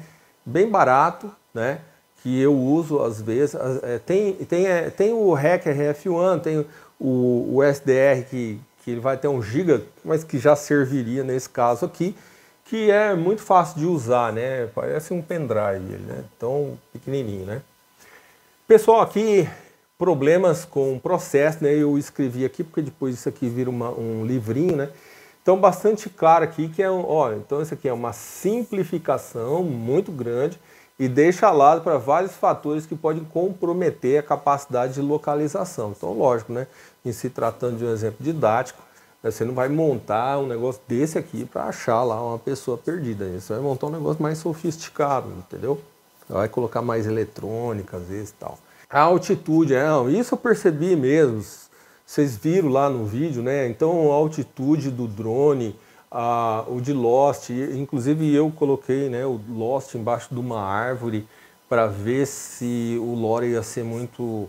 [SPEAKER 1] bem barato, né? Que eu uso às vezes. É, tem, tem, é, tem o Hacker RF1, tem o, o SDR que, que ele vai ter um giga, mas que já serviria nesse caso aqui, que é muito fácil de usar, né? Parece um pendrive, né? Tão pequenininho, né? Pessoal, aqui problemas com o processo, né? Eu escrevi aqui porque depois isso aqui vira uma, um livrinho, né? Então bastante claro aqui que é, um, então isso aqui é uma simplificação muito grande e deixa lado para vários fatores que podem comprometer a capacidade de localização. Então, lógico, né? em se tratando de um exemplo didático, né? você não vai montar um negócio desse aqui para achar lá uma pessoa perdida. Você vai montar um negócio mais sofisticado, entendeu? Vai colocar mais eletrônica, às vezes tal. A altitude, é, isso eu percebi mesmo. Vocês viram lá no vídeo, né? Então, a altitude do drone o de Lost. Inclusive eu coloquei né, o Lost embaixo de uma árvore para ver se o lore ia ser muito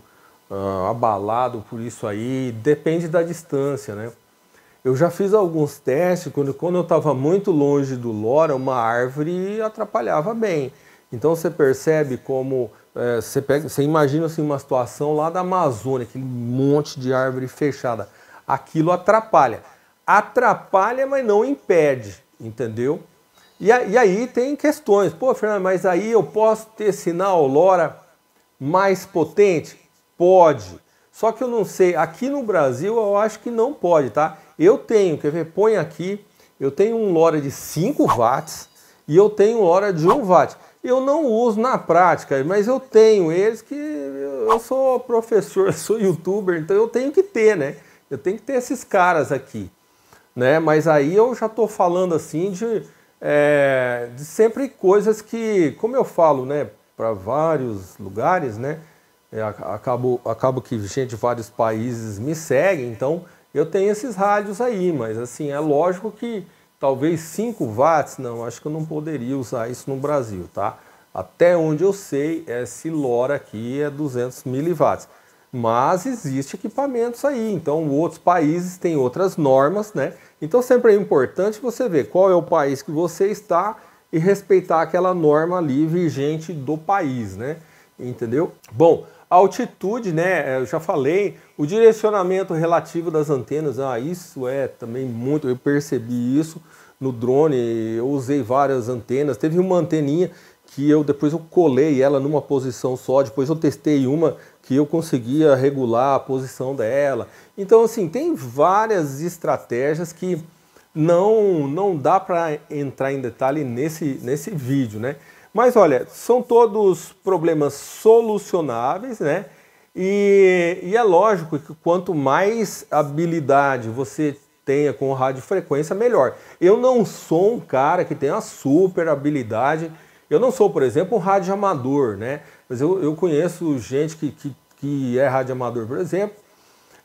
[SPEAKER 1] ah, abalado por isso aí. Depende da distância, né? Eu já fiz alguns testes, quando, quando eu estava muito longe do lore, uma árvore atrapalhava bem. Então você percebe como é, você, pega, você imagina assim, uma situação lá da Amazônia, aquele monte de árvore fechada. Aquilo atrapalha atrapalha, mas não impede, entendeu? E, e aí tem questões. Pô, Fernando, mas aí eu posso ter sinal LoRa mais potente? Pode. Só que eu não sei, aqui no Brasil eu acho que não pode, tá? Eu tenho, quer ver? Põe aqui, eu tenho um LoRa de 5 watts e eu tenho um LoRa de 1 watt. Eu não uso na prática, mas eu tenho eles que eu sou professor, [LAUGHS] sou youtuber, então eu tenho que ter, né? Eu tenho que ter esses caras aqui né? Mas aí eu já estou falando assim de, é, de sempre coisas que, como eu falo, né, para vários lugares, né? É, acabo, acabo que gente de vários países me segue, então eu tenho esses rádios aí, mas assim, é lógico que talvez 5 watts, não, acho que eu não poderia usar isso no Brasil, tá? Até onde eu sei, esse LoRa aqui é 200 miliwatts. Mas existe equipamentos aí, então outros países têm outras normas, né? Então sempre é importante você ver qual é o país que você está e respeitar aquela norma ali vigente do país, né? Entendeu? Bom, altitude, né? É, eu já falei, o direcionamento relativo das antenas, ah, isso é também muito, eu percebi isso no drone, eu usei várias antenas, teve uma anteninha que eu depois eu colei ela numa posição só, depois eu testei uma que eu conseguia regular a posição dela. Então, assim, tem várias estratégias que não, não dá para entrar em detalhe nesse, nesse vídeo, né? Mas olha, são todos problemas solucionáveis, né? E, e é lógico que quanto mais habilidade você tenha com radiofrequência, melhor. Eu não sou um cara que tem uma super habilidade. Eu não sou, por exemplo, um rádio amador, né? Mas eu, eu conheço gente que, que, que é radioamador, por exemplo,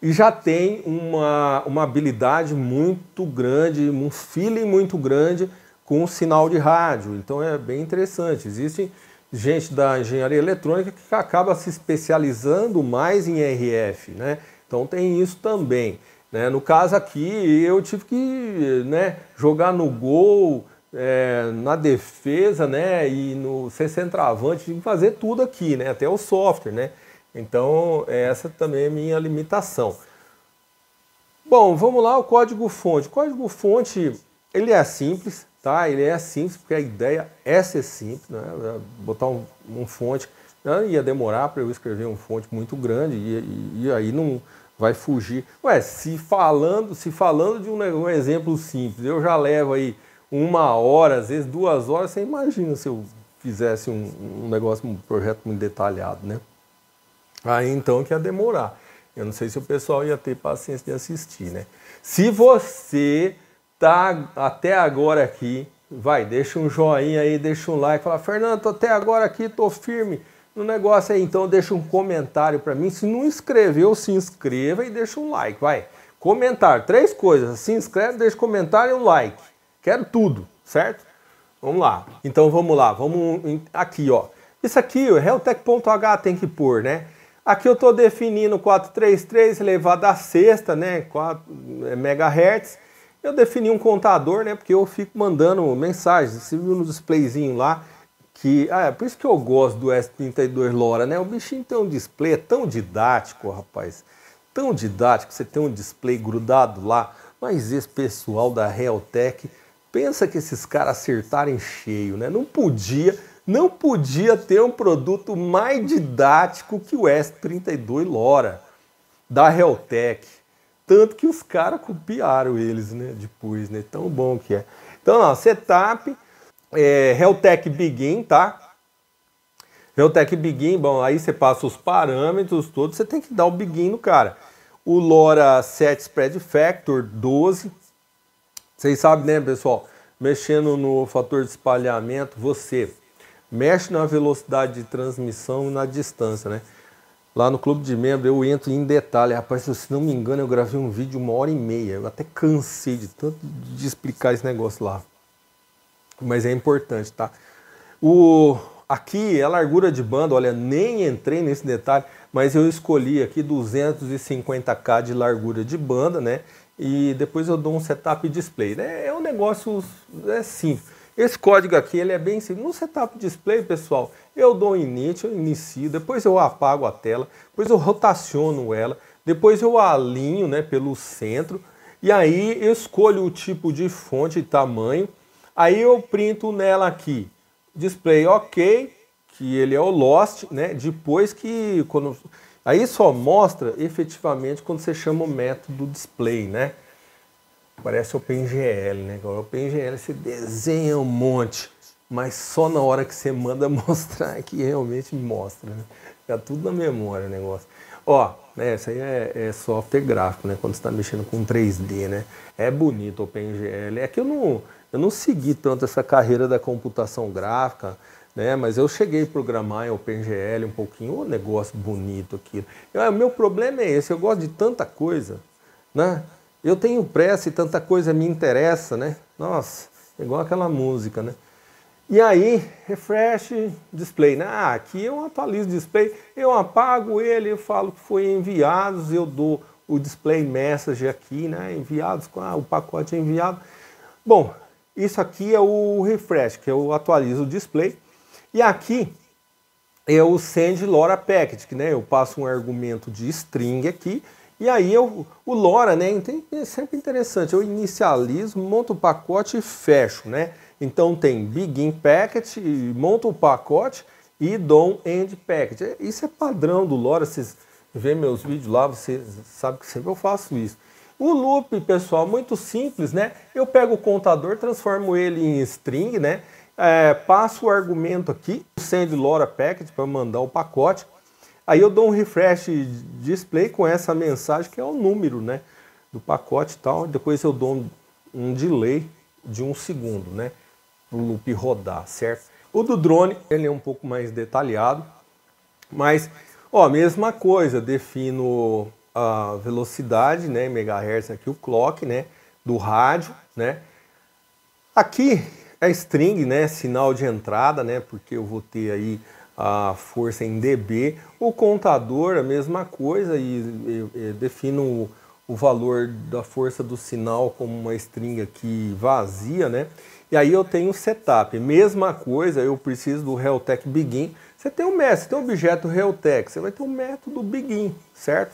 [SPEAKER 1] e já tem uma, uma habilidade muito grande, um feeling muito grande com o sinal de rádio. Então é bem interessante. Existem gente da engenharia eletrônica que acaba se especializando mais em RF, né? Então tem isso também. Né? No caso aqui, eu tive que né, jogar no gol, é, na defesa, né, e no ser centroavante, fazer tudo aqui, né, até o software, né. Então, é essa também é minha limitação. Bom, vamos lá, o código-fonte. O código-fonte, ele é simples, tá? Ele é simples, porque a ideia é ser simples, né, é botar um, um fonte, não né? ia demorar para eu escrever um fonte muito grande e, e, e aí não vai fugir. Ué, se falando, se falando de um, um exemplo simples, eu já levo aí uma hora, às vezes duas horas, você imagina se eu fizesse um, um negócio, um projeto muito detalhado, né? Aí então que ia demorar. Eu não sei se o pessoal ia ter paciência de assistir, né? Se você tá até agora aqui, vai, deixa um joinha aí, deixa um like, fala, Fernando, tô até agora aqui, tô firme no negócio aí, então deixa um comentário para mim. Se não inscreveu, se inscreva e deixa um like, vai. Comentário, três coisas, se inscreve, deixa um comentário e um like. Quero tudo, certo? Vamos lá. Então vamos lá, vamos aqui, ó. Isso aqui, o realtech.h tem que pôr, né? Aqui eu estou definindo 433 elevado a sexta, né? 4 é, MHz. Eu defini um contador, né? Porque eu fico mandando mensagens. Você viu no displayzinho lá que. Ah, é por isso que eu gosto do S32 LoRa, né? O bichinho tem um display, é tão didático, rapaz. Tão didático, você tem um display grudado lá. Mas esse pessoal da Realtech Pensa que esses caras acertaram em cheio, né? Não podia, não podia ter um produto mais didático que o S32 Lora da Heltec. Tanto que os caras copiaram eles, né? Depois, né? Tão bom que é. Então, ó, setup é, Heltec Begin, tá? Heltec Begin, bom, aí você passa os parâmetros todos, você tem que dar o Begin no cara. O LoRa 7 Spread Factor 12, vocês sabem, né, pessoal? Mexendo no fator de espalhamento, você mexe na velocidade de transmissão e na distância, né? Lá no clube de membro eu entro em detalhe. Rapaz, se não me engano, eu gravei um vídeo uma hora e meia. Eu até cansei de tanto de explicar esse negócio lá. Mas é importante, tá? O aqui a é largura de banda, olha, nem entrei nesse detalhe, mas eu escolhi aqui 250k de largura de banda, né? e depois eu dou um setup display. Né? É um negócio é simples. Esse código aqui ele é bem simples. No setup display, pessoal, eu dou um init, eu inicio, depois eu apago a tela, depois eu rotaciono ela, depois eu alinho né, pelo centro, e aí eu escolho o tipo de fonte e tamanho, aí eu printo nela aqui, display ok, que ele é o lost, né? Depois que quando Aí só mostra efetivamente quando você chama o método display, né? Parece o né? O OpenGL você desenha um monte, mas só na hora que você manda [LAUGHS] mostrar que realmente mostra, né? Fica tudo na memória o negócio. Ó, né, isso aí é, é software gráfico, né? Quando você está mexendo com 3D, né? É bonito o OpenGL. É que eu não, eu não segui tanto essa carreira da computação gráfica, né? Mas eu cheguei a programar em OpenGL um pouquinho, o negócio bonito aqui. O ah, meu problema é esse, eu gosto de tanta coisa, né? Eu tenho pressa e tanta coisa me interessa, né? Nossa, é igual aquela música, né? E aí, refresh display, né? Ah, aqui eu atualizo o display, eu apago ele, eu falo que foi enviados, eu dou o display message aqui, né? Enviados, ah, o pacote é enviado. Bom, isso aqui é o refresh, que eu atualizo o display. E aqui eu é send LoRa packet, né? Eu passo um argumento de string aqui e aí eu, o LoRa, né? É sempre interessante. Eu inicializo, monto o pacote e fecho, né? Então tem begin packet, monto o pacote e dou end packet. É, isso é padrão do LoRa. Vocês vê meus vídeos lá, vocês sabem que sempre eu faço isso. O loop, pessoal, muito simples, né? Eu pego o contador, transformo ele em string, né? é, passo o argumento aqui, send LoRa packet para mandar o pacote. Aí eu dou um refresh display com essa mensagem que é o número, né, do pacote e tal. Depois eu dou um, um delay de um segundo, né, para o loop rodar, certo? O do drone ele é um pouco mais detalhado, mas ó, mesma coisa, defino a velocidade, né, megahertz aqui o clock, né, do rádio, né. Aqui a é string, né, sinal de entrada, né, porque eu vou ter aí a força em dB. O contador, a mesma coisa, e, e, e defino o, o valor da força do sinal como uma string aqui vazia, né? E aí eu tenho setup, mesma coisa, eu preciso do Realtek Begin. Você tem um método, tem um objeto Realtek, você vai ter um método Begin, certo?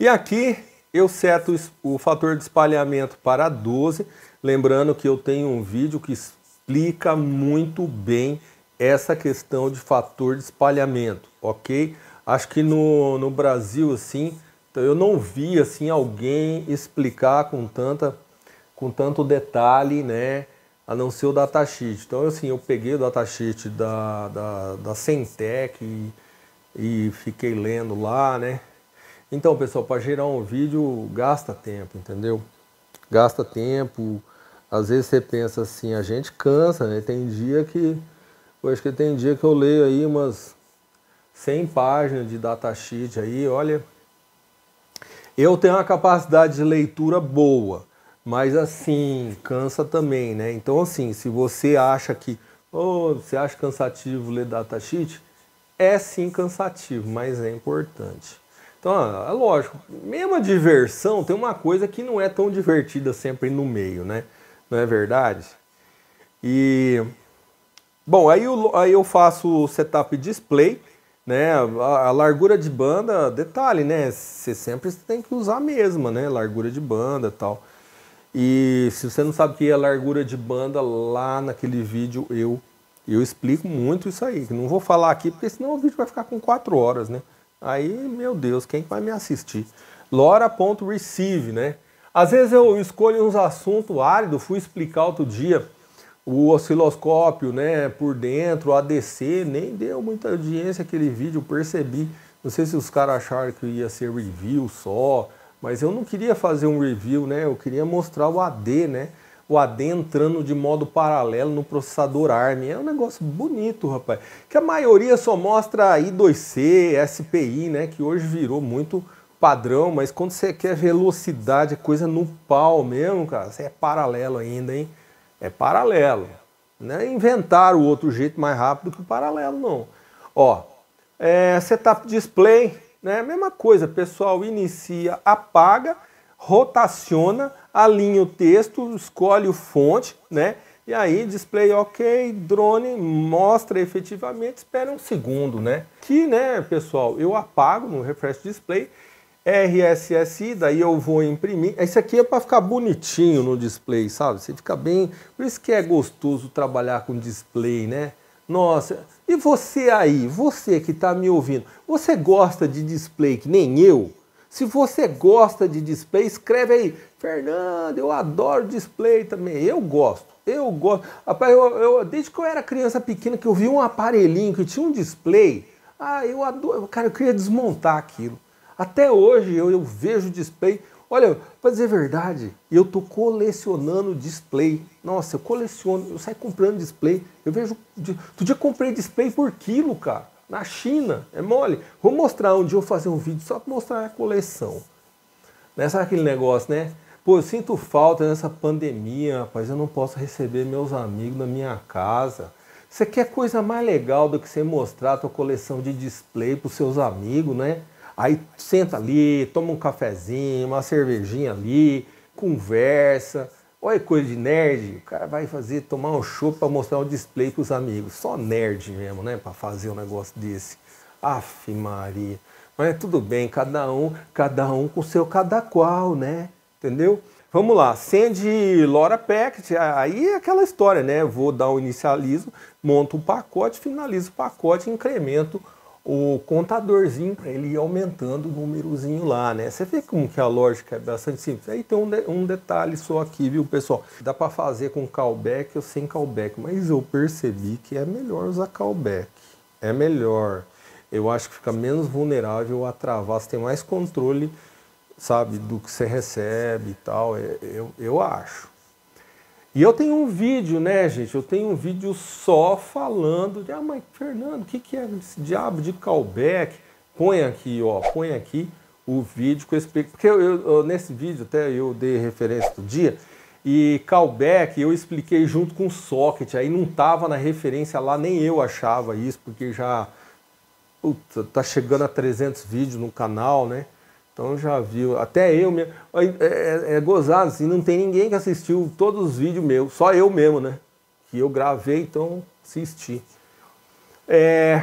[SPEAKER 1] E aqui eu seto o fator de espalhamento para 12. Lembrando que eu tenho um vídeo que explica muito bem essa questão de fator de espalhamento, ok? Acho que no, no Brasil, assim, eu não vi assim alguém explicar com tanta com tanto detalhe, né? A não ser o datasheet. Então, assim, eu peguei o datasheet da, da, da Centec e, e fiquei lendo lá, né? Então, pessoal, para gerar um vídeo gasta tempo, entendeu? Gasta tempo, às vezes você pensa assim, a gente cansa, né? Tem dia que. Eu acho que tem dia que eu leio aí umas 100 páginas de datasheet aí, olha. Eu tenho uma capacidade de leitura boa, mas assim, cansa também, né? Então, assim, se você acha que. Oh, você acha cansativo ler datasheet? É sim cansativo, mas é importante. Então, é lógico, mesmo a diversão, tem uma coisa que não é tão divertida sempre no meio, né? não é verdade? E bom, aí eu, aí eu faço o setup display, né? A, a, largura de banda, detalhe, né? Você sempre tem que usar a mesma, né? Largura de banda, tal. E se você não sabe o que é largura de banda, lá naquele vídeo eu eu explico muito isso aí, que não vou falar aqui, porque senão o vídeo vai ficar com 4 horas, né? Aí, meu Deus, quem vai me assistir? Lora.receive, né? Às vezes eu escolho uns assuntos áridos, fui explicar outro dia o osciloscópio, né, por dentro, o ADC, nem deu muita audiência aquele vídeo, percebi. Não sei se os caras acharam que ia ser review só, mas eu não queria fazer um review, né? Eu queria mostrar o AD, né? O AD entrando de modo paralelo no processador ARM. É um negócio bonito, rapaz. Que a maioria só mostra I2C, SPI, né? Que hoje virou muito padrão, mas quando você quer velocidade, é coisa no pau mesmo, cara, você é paralelo ainda, hein? É paralelo. Não é inventar o outro jeito mais rápido que o paralelo, não. Ó, é, setup display, né? Mesma coisa, pessoal inicia, apaga, rotaciona, alinha o texto, escolhe o fonte, né? E aí, display ok, drone mostra efetivamente, espera um segundo, né? Que, né, pessoal, eu apago no refresh display RSSI, daí eu vou imprimir. Esse aqui é para ficar bonitinho no display, sabe? Você fica bem... Por isso que é gostoso trabalhar com display, né? Nossa, e você aí, você que está me ouvindo, você gosta de display que nem eu? Se você gosta de display, escreve aí, Fernando, eu adoro display também, eu gosto, eu gosto. Rapaz, eu, eu, desde que eu era criança pequena que eu vi um aparelhinho que tinha um display, ah, eu adoro, cara, eu queria desmontar aquilo. Até hoje eu, eu vejo display. Olha, para dizer a verdade, eu tô colecionando display. Nossa, eu coleciono, eu saio comprando display. Eu vejo. tu dia comprei display por quilo, cara. Na China, é mole. Vou mostrar um dia eu fazer um vídeo só para mostrar a coleção. Né? Sabe aquele negócio, né? Pô, eu sinto falta nessa pandemia, rapaz. Eu não posso receber meus amigos na minha casa. Você quer coisa mais legal do que você mostrar a tua coleção de display para os seus amigos, né? Aí senta ali, toma um cafezinho, uma cervejinha ali, conversa. Olha coisa de nerd, o cara vai fazer, tomar um show para mostrar o display para os amigos. Só nerd mesmo, né, para fazer um negócio desse. Aff, Maria. Mas tudo bem, cada um, cada um com seu cada qual, né? Entendeu? Vamos lá, Sandy Laura Packet, aí é aquela história, né? Vou dar o um inicialismo, monto um pacote, finalizo o pacote, incremento o contadorzinho para ele ir aumentando o númerozinho lá, né? Você vê como que a lógica é bastante simples. Aí tem um, de, um detalhe só aqui, viu, pessoal? Dá para fazer com callback ou sem callback, mas eu percebi que é melhor usar callback. É melhor. Eu acho que fica menos vulnerável a travar, você tem mais controle, sabe, do que você recebe e tal. É, eu, eu acho. E eu tenho um vídeo, né, gente? Eu tenho um vídeo só falando de, ah, mas Fernando, o que, que é esse diabo de callback? Põe aqui, ó, põe aqui o vídeo que eu explico. Porque eu, eu, nesse vídeo até eu dei referência do dia. E callback eu expliquei junto com socket, aí não tava na referência lá, nem eu achava isso, porque já puta, tá chegando a 300 vídeos no canal, né? Então já viu, até eu mesmo. É, é, é, é, gozado, assim, não tem ninguém que assistiu todos os vídeos meus, só eu mesmo, né? Que eu gravei, então assisti. É,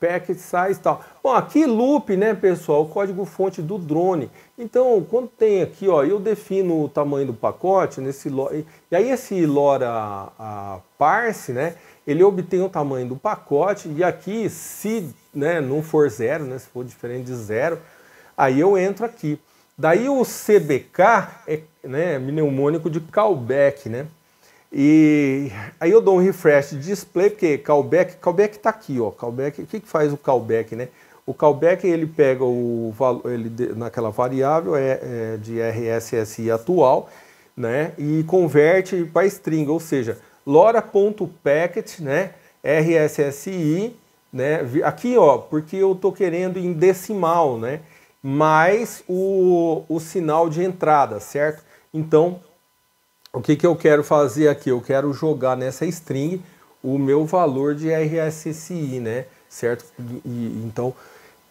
[SPEAKER 1] packet size e tal. Bom, aqui loop, né, pessoal, o código fonte do drone. Então, quando tem aqui, ó, eu defino o tamanho do pacote nesse LoRa. E aí esse LoRa a parse, né, ele obtém o tamanho do pacote e aqui se, né, não for zero, né, se for diferente de zero, aí eu entro aqui. Daí o CBK é né, mnemônico de callback, né? E aí eu dou um refresh de display, porque callback, callback está aqui, ó. Callback, o que, que faz o callback, né? O callback ele pega o valor ele, naquela variável é, é, de RSSI atual, né? E converte para string, ou seja, lora.packet, né? RSSI, né? Aqui, ó, porque eu tô querendo em decimal, né? mais o, o sinal de entrada, certo? Então, o que, que eu quero fazer aqui? Eu quero jogar nessa string o meu valor de RSSI, né? Certo? E, então,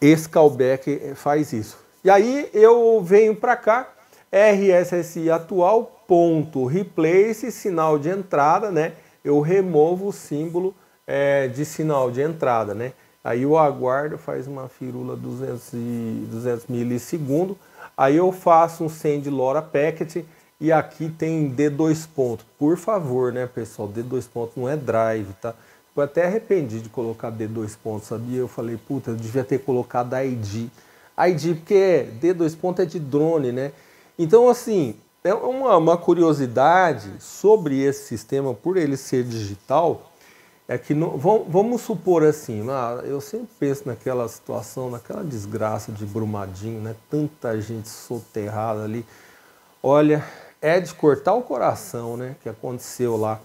[SPEAKER 1] esse callback faz isso. E aí eu venho para cá, RSSI atual, ponto, replace, sinal de entrada, né? Eu removo o símbolo é, de sinal de entrada, né? Aí eu aguardo, faz uma firula 200, e, 200 Aí eu faço um send LoRa packet e aqui tem D2 ponto. Por favor, né, pessoal? D2 ponto não é drive, tá? Eu até arrependi de colocar D2 ponto, sabia? Eu falei, puta, eu devia ter colocado ID. ID porque é, D2 ponto é de drone, né? Então, assim, é uma, uma curiosidade sobre esse sistema, por ele ser digital, é que não, vamos supor assim, né? eu sempre penso naquela situação, naquela desgraça de Brumadinho, né? Tanta gente soterrada ali. Olha, é de cortar o coração, né? Que aconteceu lá.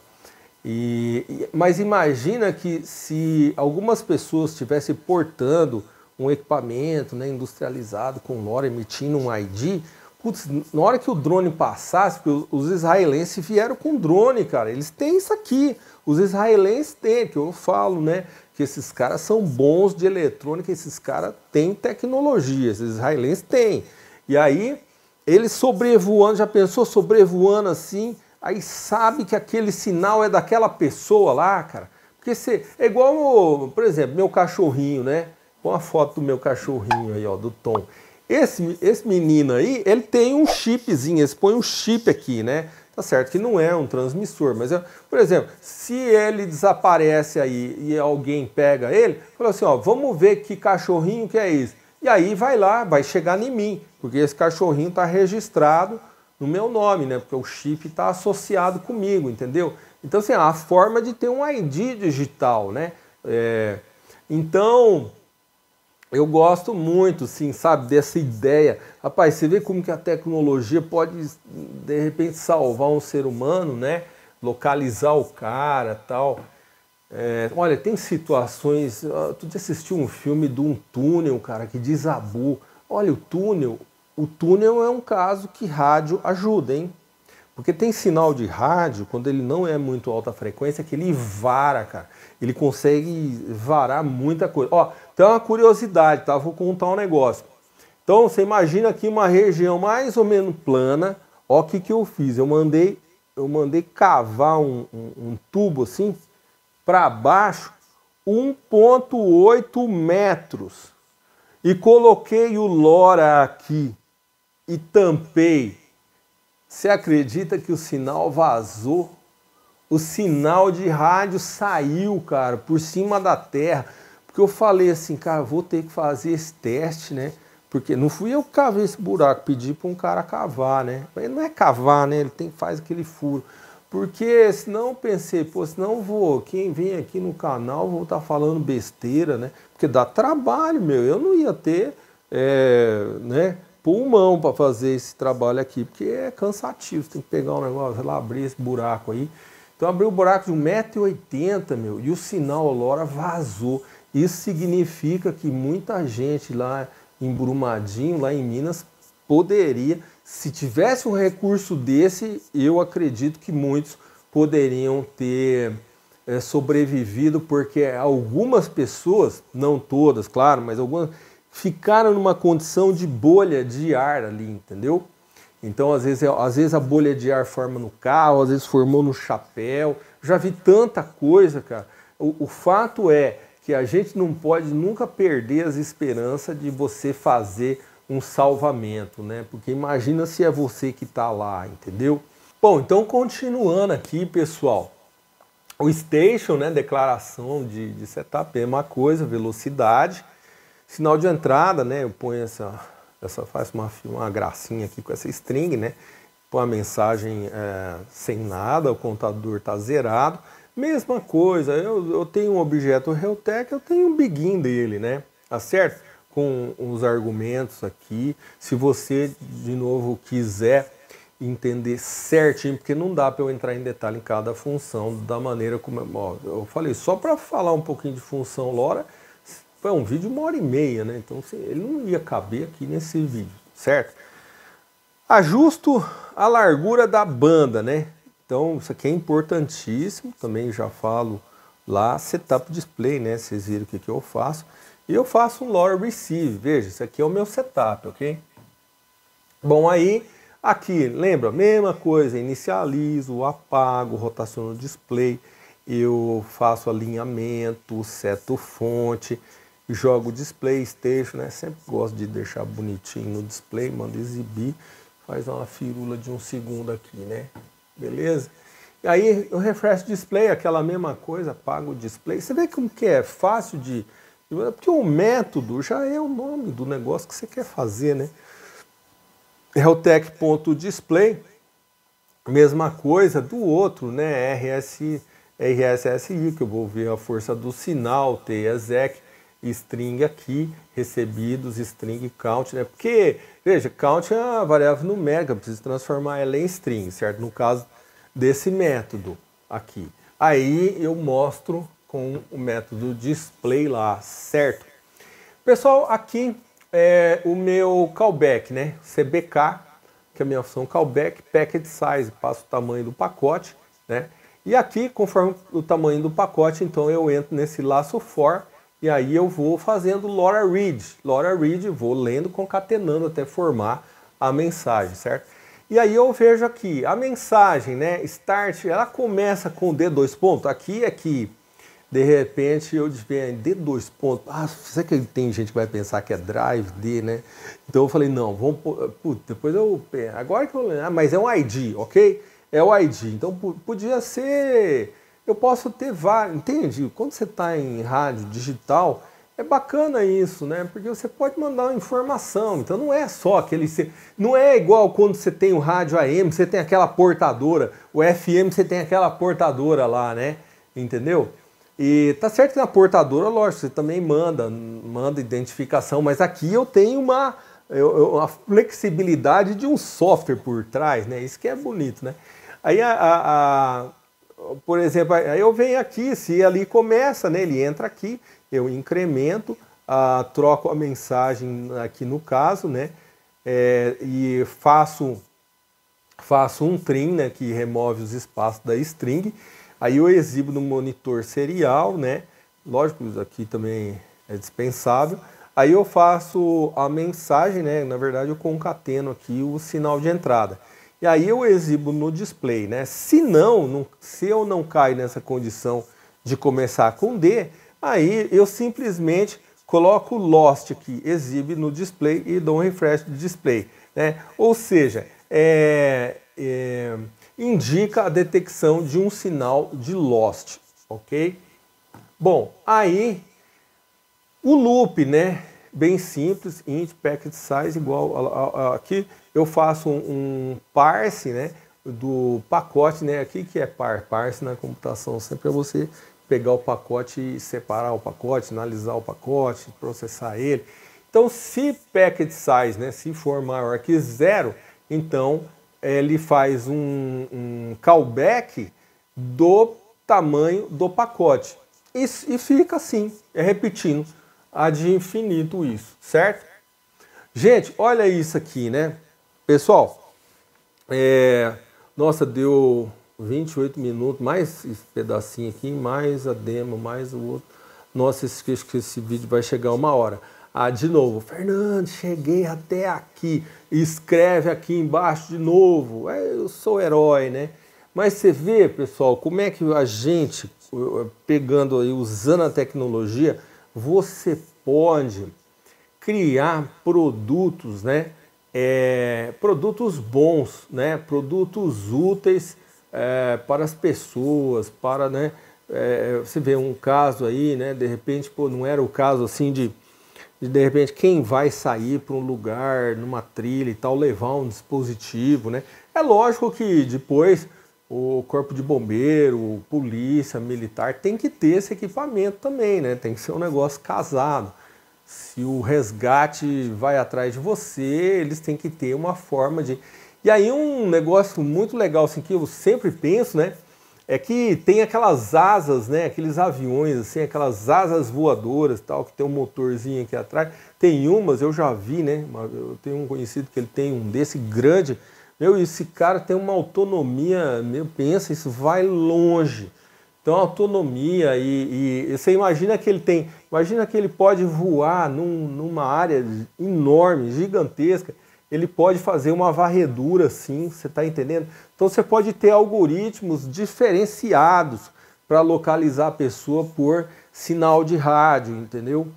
[SPEAKER 1] E, mas imagina que se algumas pessoas estivessem portando um equipamento né, industrializado com LoRa emitindo um ID, putz, na hora que o drone passasse, porque os israelenses vieram com drone, cara, eles têm isso aqui os israelenses têm, que eu falo, né? Que esses caras são bons de eletrônica, esses caras têm tecnologia, esses israelenses têm. E aí, ele sobrevoando, já pensou sobrevoando assim, aí sabe que aquele sinal é daquela pessoa lá, cara. Porque você, é igual, por exemplo, meu cachorrinho, né? Põe a foto do meu cachorrinho aí, ó, do Tom. Esse, esse menino aí, ele tem um chipzinho, ele põe um chip aqui, né? Tá certo que não é um transmissor, mas, é, por exemplo, se ele desaparece aí e alguém pega ele, fala assim, ó, vamos ver que cachorrinho que é esse. E aí vai lá, vai chegar em mim, porque esse cachorrinho está registrado no meu nome, né? Porque o chip está associado comigo, entendeu? Então, assim, é a forma de ter um ID digital, né? É, então, eu gosto muito, sim, sabe, dessa ideia. Rapaz, você vê como que a tecnologia pode, de repente, salvar um ser humano, né? Localizar o cara tal. É, olha, tem situações. Tu assistiu um filme de um túnel, cara, que desabou. Olha, o túnel. O túnel é um caso que rádio ajuda, hein? Porque tem sinal de rádio, quando ele não é muito alta frequência, que ele vara, cara. Ele consegue varar muita coisa. Ó, então é uma curiosidade, tá? Vou contar um negócio. Então você imagina aqui uma região mais ou menos plana. Ó, o que, que eu fiz? Eu mandei, eu mandei cavar um, um, um tubo assim para baixo 1,8 metros e coloquei o Lora aqui e tampei. Você acredita que o sinal vazou? O sinal de rádio saiu, cara, por cima da terra. Porque eu falei assim, cara, vou ter que fazer esse teste, né? Porque não fui eu que cavei esse buraco, pedi para um cara cavar, né? Ele não é cavar, né? Ele tem, que fazer aquele furo. Porque senão eu pensei, pô, senão eu vou, quem vem aqui no canal vou estar tá falando besteira, né? Porque dá trabalho, meu. Eu não ia ter, é, né? pulmão para fazer esse trabalho aqui, porque é cansativo, tem que pegar um negócio lá, abrir esse buraco aí. Então abriu o buraco de 1,80m, meu, e o sinal Lora vazou. Isso significa que muita gente lá em Brumadinho, lá em Minas, poderia, se tivesse um recurso desse, eu acredito que muitos poderiam ter é, sobrevivido, porque algumas pessoas, não todas, claro, mas algumas, ficaram numa condição de bolha de ar ali, entendeu? Então, às vezes, às vezes a bolha de ar forma no carro, às vezes formou no chapéu. Já vi tanta coisa, cara. O, o fato é, que a gente não pode nunca perder as esperanças de você fazer um salvamento, né? Porque imagina se é você que está lá, entendeu? Bom, então continuando aqui, pessoal. O station, né, declaração de, de setup é uma coisa, velocidade, sinal de entrada, né, eu ponho essa, essa faz uma, uma gracinha aqui com essa string, né, põe a mensagem é, sem nada, o contador está zerado, Mesma coisa, eu, eu tenho um objeto Realtec, eu tenho um begin dele, né? Tá certo? Com os argumentos aqui. Se você, de novo, quiser entender certinho, porque não dá para eu entrar em detalhe em cada função da maneira como... Ó, eu falei, só para falar um pouquinho de função LoRa, foi um vídeo uma hora e meia, né? Então assim, ele não ia caber aqui nesse vídeo, certo? Ajusto a largura da banda, né? Então, isso aqui é importantíssimo, também já falo lá, setup display, né? Vocês viram o que, que eu faço. E eu faço um lower Receive, veja, isso aqui é o meu setup, ok? Bom, aí, aqui, lembra, mesma coisa, inicializo, apago, rotaciono o display, eu faço alinhamento, seto fonte, jogo display, station, né? Sempre gosto de deixar bonitinho no display, mando exibir, faz uma firula de um segundo aqui, né? Beleza? E aí o refresh display, aquela mesma coisa, apaga o display. Você vê como que é fácil de... Porque o método já é o nome do negócio que você quer fazer, né? É display mesma coisa do outro, né? RS, RSSI, que eu vou ver a força do sinal, TESEC, string aqui, recebidos, string count, né? Porque Veja, count é uma variável numérica, precisa transformar ela em string, certo? No caso desse método aqui. Aí eu mostro com o método display lá, certo? Pessoal, aqui é o meu callback, né? CBK, que é a minha função callback, packet size, passo o tamanho do pacote, né? E aqui, conforme o tamanho do pacote, então eu entro nesse laço for, e aí eu vou fazendo Laura Read. Laura Read, vou lendo, concatenando até formar a mensagem, certo? E aí eu vejo aqui, a mensagem, né, start, ela começa com D dois pontos. Aqui é que, de repente, eu desviei é, D dois pontos. Ah, será que tem gente que vai pensar que é drive D, né? Então eu falei, não, vamos... Putz, depois eu... É, agora que eu... Ah, mas é um ID, ok? É o ID. Então podia ser eu posso ter vários, entende? Quando você está em rádio digital, é bacana isso, né? Porque você pode mandar uma informação. Então não é só aquele. Não é igual quando você tem o rádio AM, você tem aquela portadora. O FM, você tem aquela portadora lá, né? Entendeu? E tá certo que na portadora, lógico, você também manda, manda identificação, mas aqui eu tenho uma, eu, uma flexibilidade de um software por trás, né? Isso que é bonito, né? Aí a, a, a por exemplo, eu venho aqui, se ali começa, né, ele entra aqui, eu incremento, ah, troco a mensagem aqui no caso, né, é, e faço, faço um trim, né, que remove os espaços da string, aí eu exibo no monitor serial, né, lógico, isso aqui também é dispensável, aí eu faço a mensagem, né, na verdade eu concateno aqui o sinal de entrada, e aí eu exibo no display, né? Se não, não se eu não caio nessa condição de começar com D, aí eu simplesmente coloco o Lost aqui, exibe no display e dou um refresh do display. Né? Ou seja, é, é, indica a detecção de um sinal de Lost, ok? Bom, aí o loop, né? Bem simples, int packet size igual a, a, a aqui, eu faço um, um parse né, do pacote, né? Aqui que é par, parse na computação sempre é você pegar o pacote e separar o pacote, analisar o pacote, processar ele. Então, se packet size, né, se for maior que zero, então ele faz um, um callback do tamanho do pacote. E, e fica assim, é repetindo, ad de infinito isso, certo? Gente, olha isso aqui, né? Pessoal, é, nossa, deu 28 minutos, mais esse pedacinho aqui, mais a demo, mais o outro. Nossa, esse, esse vídeo vai chegar uma hora. Ah, de novo, Fernando, cheguei até aqui. Escreve aqui embaixo de novo. É, eu sou herói, né? Mas você vê, pessoal, como é que a gente, pegando aí usando a tecnologia, você pode criar produtos, né? é, produtos bons, né? produtos úteis é, para as pessoas, para, né? É, você vê um caso aí, né? De repente, pô, não era o caso assim de, de de repente quem vai sair para um lugar, numa trilha e tal, levar um dispositivo, né? É lógico que depois o corpo de bombeiro, polícia, militar tem que ter esse equipamento também, né? Tem que ser um negócio casado se o resgate vai atrás de você, eles têm que ter uma forma de. E aí um negócio muito legal assim, que eu sempre penso, né? É que tem aquelas asas, né? Aqueles aviões, assim, aquelas asas voadoras tal, que tem um motorzinho aqui atrás. Tem umas, eu já vi, né? Eu tenho um conhecido que ele tem um desse grande. Meu, esse cara tem uma autonomia, meu, pensa, isso vai longe. Então, autonomia e, e, você imagina que ele tem, imagina que ele pode voar num, numa área enorme, gigantesca. Ele pode fazer uma varredura, sim, você está entendendo? Então você pode ter algoritmos diferenciados para localizar a pessoa por sinal de rádio, entendeu?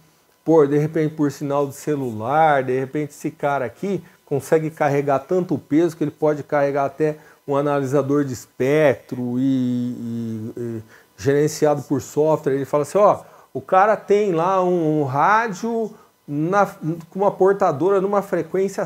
[SPEAKER 1] Por de repente por sinal de celular, de repente esse cara aqui consegue carregar tanto peso que ele pode carregar até um analisador de espectro e, e, e gerenciado por software, ele fala assim, ó, o cara tem lá um, um rádio com uma portadora numa frequência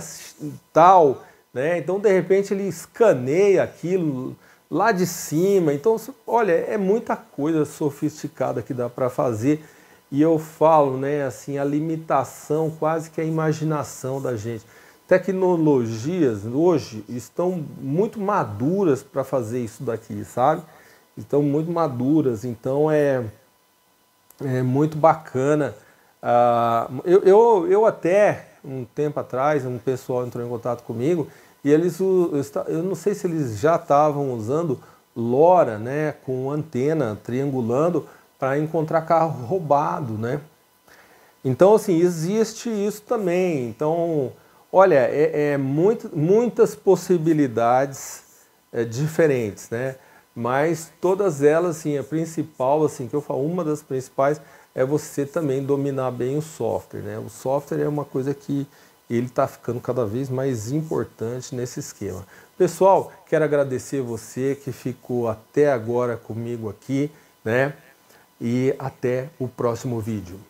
[SPEAKER 1] tal, né? Então de repente ele escaneia aquilo lá de cima. Então, olha, é muita coisa sofisticada que dá para fazer. E eu falo, né, assim, a limitação quase que a imaginação da gente tecnologias hoje estão muito maduras para fazer isso daqui, sabe? Estão muito maduras, então é, é muito bacana. Uh, eu, eu, eu até, um tempo atrás, um pessoal entrou em contato comigo e eles, eu não sei se eles já estavam usando LoRa, né, com antena triangulando para encontrar carro roubado, né? Então, assim, existe isso também. Então, Olha, é, é muito, muitas possibilidades é, diferentes, né? Mas todas elas, assim, a principal, assim, que eu falo, uma das principais é você também dominar bem o software, né? O software é uma coisa que ele está ficando cada vez mais importante nesse esquema. Pessoal, quero agradecer você que ficou até agora comigo aqui, né? E até o próximo vídeo.